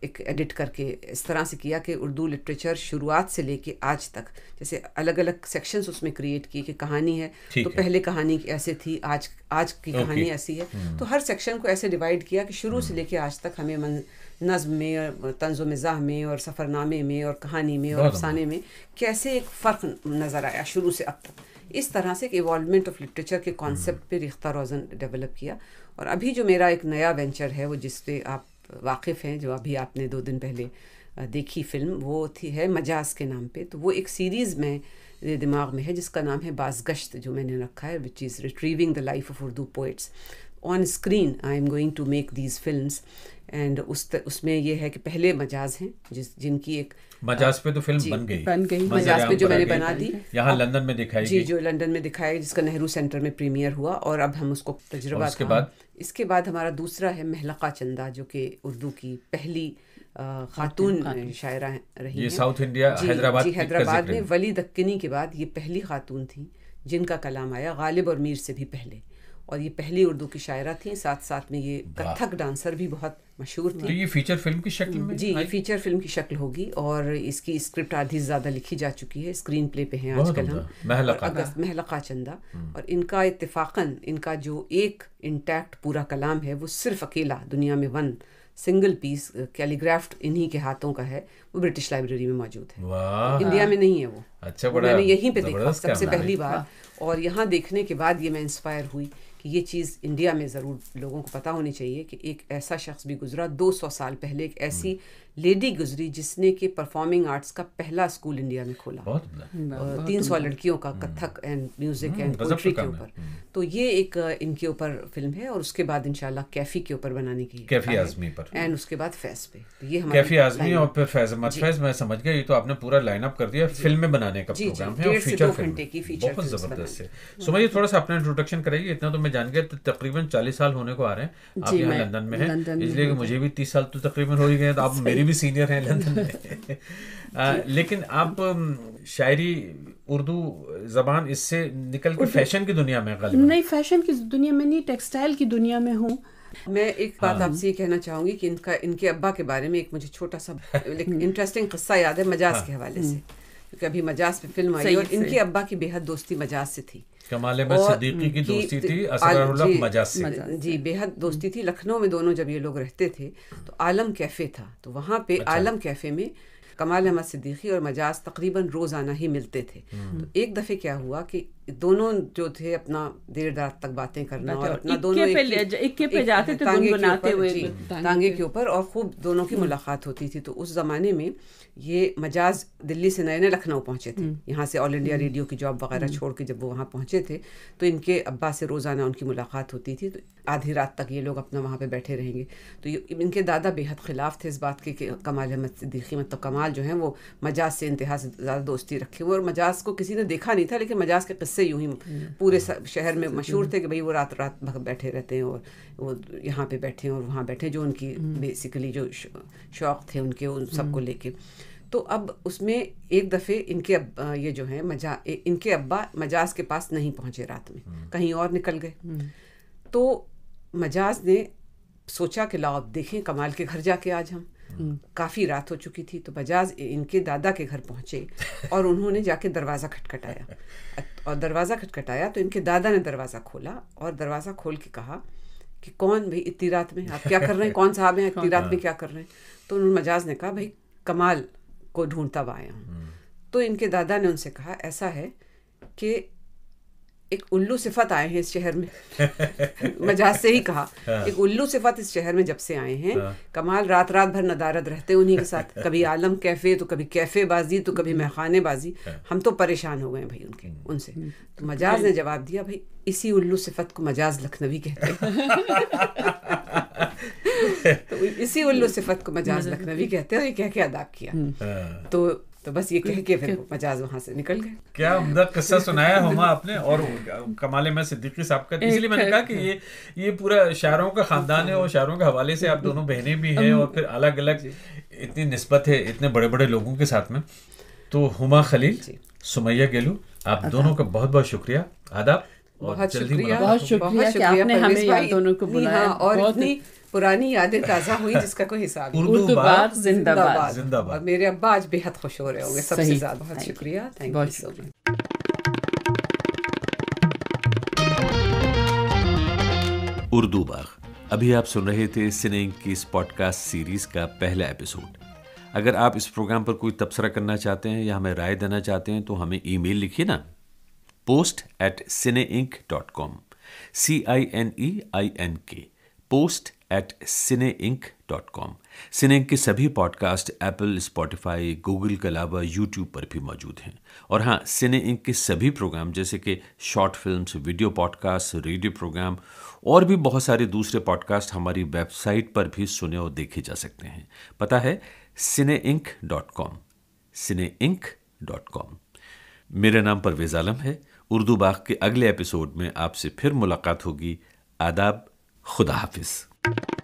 एक एडिट करके इस तरह से किया कि उर्दू लिटरेचर शुरुआत से लेके आज तक जैसे अलग अलग सेक्शंस उसमें क्रिएट किए कि कहानी है तो है। पहले कहानी ऐसे थी आज आज की कहानी ऐसी है हम्म। तो हर सेक्शन को ऐसे डिवाइड किया कि शुरू से हम्म। लेके आज तक हमें मन, नज़म में और तंज मिज़ाह में और सफ़रनामे में और कहानी में और अफसाने में कैसे एक फ़र्क नज़र आया शुरू से अब तक इस तरह से एक इवॉलमेंट ऑफ लिटरेचर के कॉन्सेप्ट हम्म। पे रिख्ता रोज़न डेवलप किया और अभी जो मेरा एक नया वेंचर है वो जिस पे आप वाकिफ़ हैं जो अभी आपने दो दिन पहले देखी फिल्म वो थी है मजाज के नाम पे तो वो एक सीरीज़ में दिमाग में है जिसका नाम है बाजगश्त जो मैंने रखा है which is retrieving the life of Urdu poets on screen I am going to make these film and उस त, उसमें यह है कि पहले मजाज हैं जिस जिनकी एक मजाज पे तो फिल्म बन गई बन गई मजाज पे जो मैंने बना दी यहाँ लंदन में दिखाई जी जो लंदन में दिखाई जिसका नेहरू सेंटर में प्रीमियर हुआ और अब हम उसको तजुर्बा उसके बाद इसके बाद हमारा दूसरा है महलका चंदा जो कि उर्दू की पहली खातून शायरा रही साउथ इंडिया हैदराबाद जी हैदराबाद में वली दक्कनी के बाद ये पहली खातून थी जिनका कलाम आया गालिब और मीर से भी पहले और ये पहली उर्दू की शायरा थी साथ साथ में ये कथक डांसर भी बहुत मशहूर थी तो ये फीचर फिल्म की शक्ल में जी ये फीचर फिल्म की शक्ल होगी और इसकी स्क्रिप्ट आधी ज़्यादा लिखी जा चुकी है स्क्रीन प्ले पे हैं आजकल हम महलका अगस्त महलका चंदा हम्म। और इनका इतफाक़न इनका जो एक इंटैक्ट पूरा कलाम है वो सिर्फ अकेला दुनिया में वन सिंगल पीस कैलीग्राफ्ट इन्हीं के हाथों का है वो ब्रिटिश लाइब्रेरी में मौजूद है इंडिया में नहीं है वो अच्छा मैंने यहीं पे देखा सबसे पहली बार और यहाँ देखने के बाद ये मैं इंस्पायर हुई कि ये चीज़ इंडिया में ज़रूर लोगों को पता होनी चाहिए कि एक ऐसा शख्स भी गुजरा 200 साल पहले एक ऐसी hmm. लेडी गुजरी जिसने कि परफॉर्मिंग आर्ट्स का पहला स्कूल इंडिया में खोला तीन सौ लड़कियों का hmm. Kathak and music and poetry के ऊपर तो ये एक इनके ऊपर फिल्म है और उसके बाद इनशाला कैफी के ऊपर बनाने की कैफी आजमी पर एंड उसके बाद फैज पे तो ये हमारे कैफी आजमी और फिर फैज अहमद फैज मैं समझ गया ये तो आपने पूरा लाइन अप कर दिया फिल्में बनाने का प्रोग्राम है और फीचर फिल्म बहुत जबरदस्त है सुमैया थोड़ा सा अपना इंट्रोडक्शन कराइए इतना तो मैं जान गया तकरीबन चालीस साल होने को आ रहे हैं आप यहाँ लंदन में है इसलिए मुझे भी तीस साल तो तकरीबन हो ही गए तो आप मेरी ये भी सीनियर हैं लंदन में लेकिन आप शायरी उर्दू जबान इससे निकल के फैशन की दुनिया में गलत नहीं फैशन की दुनिया में नहीं टेक्सटाइल की दुनिया में हूँ मैं एक बात हाँ। आपसे ये कहना चाहूंगी कि इनका इनके अब्बा के बारे में एक मुझे छोटा सा इंटरेस्टिंग *laughs* किस्सा याद है मजाज हाँ। के हवाले से हम्म। क्योंकि अभी मजाज पे फिल्म आई और इनके अब्बा की बेहद दोस्ती मजाज से थी कमाल सिद्दीकी की दोस्ती थी असरारुल्लाह जी बेहद दोस्ती थी लखनऊ में दोनों जब ये लोग रहते थे तो आलम कैफ़े था तो वहाँ पे अच्छा। आलम कैफ़े में कमाल अहमद सिद्दीकी और मजाज तकरीबन रोज़ाना ही मिलते थे हम्म। तो एक दफ़े क्या हुआ कि दोनों जो थे अपना देर रात तक बातें करना और अपना दोनों पे एक, इक्के पे जाते थे तांगे के ऊपर तांगे के ऊपर और खूब दोनों की हम्म। मुलाकात होती थी तो उस जमाने में ये मजाज दिल्ली से नए नए लखनऊ पहुंचे थे हम्म। यहाँ से ऑल इंडिया रेडियो की जॉब वगैरह हम्म। छोड़ के जब वो वहाँ पहुंचे थे तो इनके अब्बा से रोज़ाना उनकी मुलाकात होती थी तो आधी रात तक ये लोग अपना वहाँ पे बैठे रहेंगे तो इनके दादा बेहद खिलाफ थे इस बात के कि कमाल अहमद सिद्दीकी मतलब कमाल जो है वो मजाज से इंतहा से ज़्यादा दोस्ती रखे हुए और मजाज को किसी ने देखा नहीं था लेकिन मजाज के किस्से यूं ही हम्म। पूरे शहर में मशहूर थे कि भाई वो रात रात भग बैठे रहते हैं और वो यहाँ पे बैठे हैं और वहाँ बैठे जो उनकी बेसिकली हम्म। जो शौक़ थे उनके उन हम्म। सबको लेके तो अब उसमें एक दफ़े इनके अब ये जो है मजा इनके अब्बा मजाज के पास नहीं पहुँचे रात में कहीं और निकल गए तो मजाज ने सोचा कि लाओ अब देखें कमाल के घर जाके आज हम काफ़ी रात हो चुकी थी तो बजाज इनके दादा के घर पहुँचे और उन्होंने जाके दरवाज़ा खटखटाया और दरवाज़ा खटखटाया तो इनके दादा ने दरवाज़ा खोला और दरवाज़ा खोल के कहा कि कौन भाई इतनी रात में आप क्या कर रहे हैं कौन साहब हैं इतनी रात में क्या कर रहे हैं तो उन्होंने मजाज ने कहा भाई कमाल को ढूंढता हुआ आया हूँ हम्म। तो इनके दादा ने उनसे कहा ऐसा है कि एक उल्लू सिफत आए हैं इस शहर में *laughs* मजाज से ही कहा हाँ। एक उल्लू सिफत इस शहर में जब से आए हैं हाँ। कमाल रात रात भर नदारद रहते उन्हीं के साथ *laughs* कभी आलम कैफ़े तो कभी कैफ़े बाजी तो कभी मेखाने हम्म। बाजी हाँ। हम तो परेशान हो गए भाई उनके हम्म। उनसे हम्म। तो मजाज ने जवाब दिया भाई इसी उल्लू सिफत को मजाज लखनवी कहते हैं *laughs* तो इसी उल्लू सिफत को मजाज लखनवी कहते हैं और ये कह के अदाब किया तो तो बस ये कह के फिर मजाज वहां से निकल गए क्या उमदा किस्सा सुनाया हुमा आपने और कमाल में सिद्दीकी साहब का इसलिए मैंने कहा कि ये ये पूरा शायरों का खानदान है और शायरों के हवाले से आप दोनों बहनें भी हैं और फिर अलग अलग इतनी नस्बत है इतने बड़े बड़े लोगों के साथ में तो हुमा खलील सुमैया गेलू आप दोनों का बहुत बहुत शुक्रिया आदाब बहुत शुक्रिया बहुत शुक्रिया आपने हमें दोनों को बुलाया हाँ, और इतनी पुरानी यादें ताज़ा हुई जिसका कोई हिसाब नहीं उर्दू बाग जिंदाबाद जिंदाबाद और मेरे अब्बा आज बेहद खुश हो रहे होंगे सबसे ज़्यादा बहुत शुक्रिया thank you so much Urdu Bagh अभी आप सुन रहे थे सिनेंग की इस पॉडकास्ट सीरीज का पहला एपिसोड अगर आप इस प्रोग्राम पर कोई तबसरा करना चाहते हैं या हमें राय देना चाहते हैं तो हमें ईमेल लिखिए ना post at Cine Inc dot com C I N E I N K post at Cine Inc dot com Cine Inc के सभी पॉडकास्ट एप्पल स्पॉटिफाई गूगल के अलावा यूट्यूब पर भी मौजूद हैं और हाँ सिने इंक के सभी प्रोग्राम जैसे कि short film video podcast radio program और भी बहुत सारे दूसरे पॉडकास्ट हमारी वेबसाइट पर भी सुने और देखे जा सकते हैं पता है Cine Inc dot com Cine Inc dot com मेरा नाम परवेज आलम है उर्दू बाग के अगले एपिसोड में आपसे फिर मुलाकात होगी आदाब खुदा हाफिज़ Thank you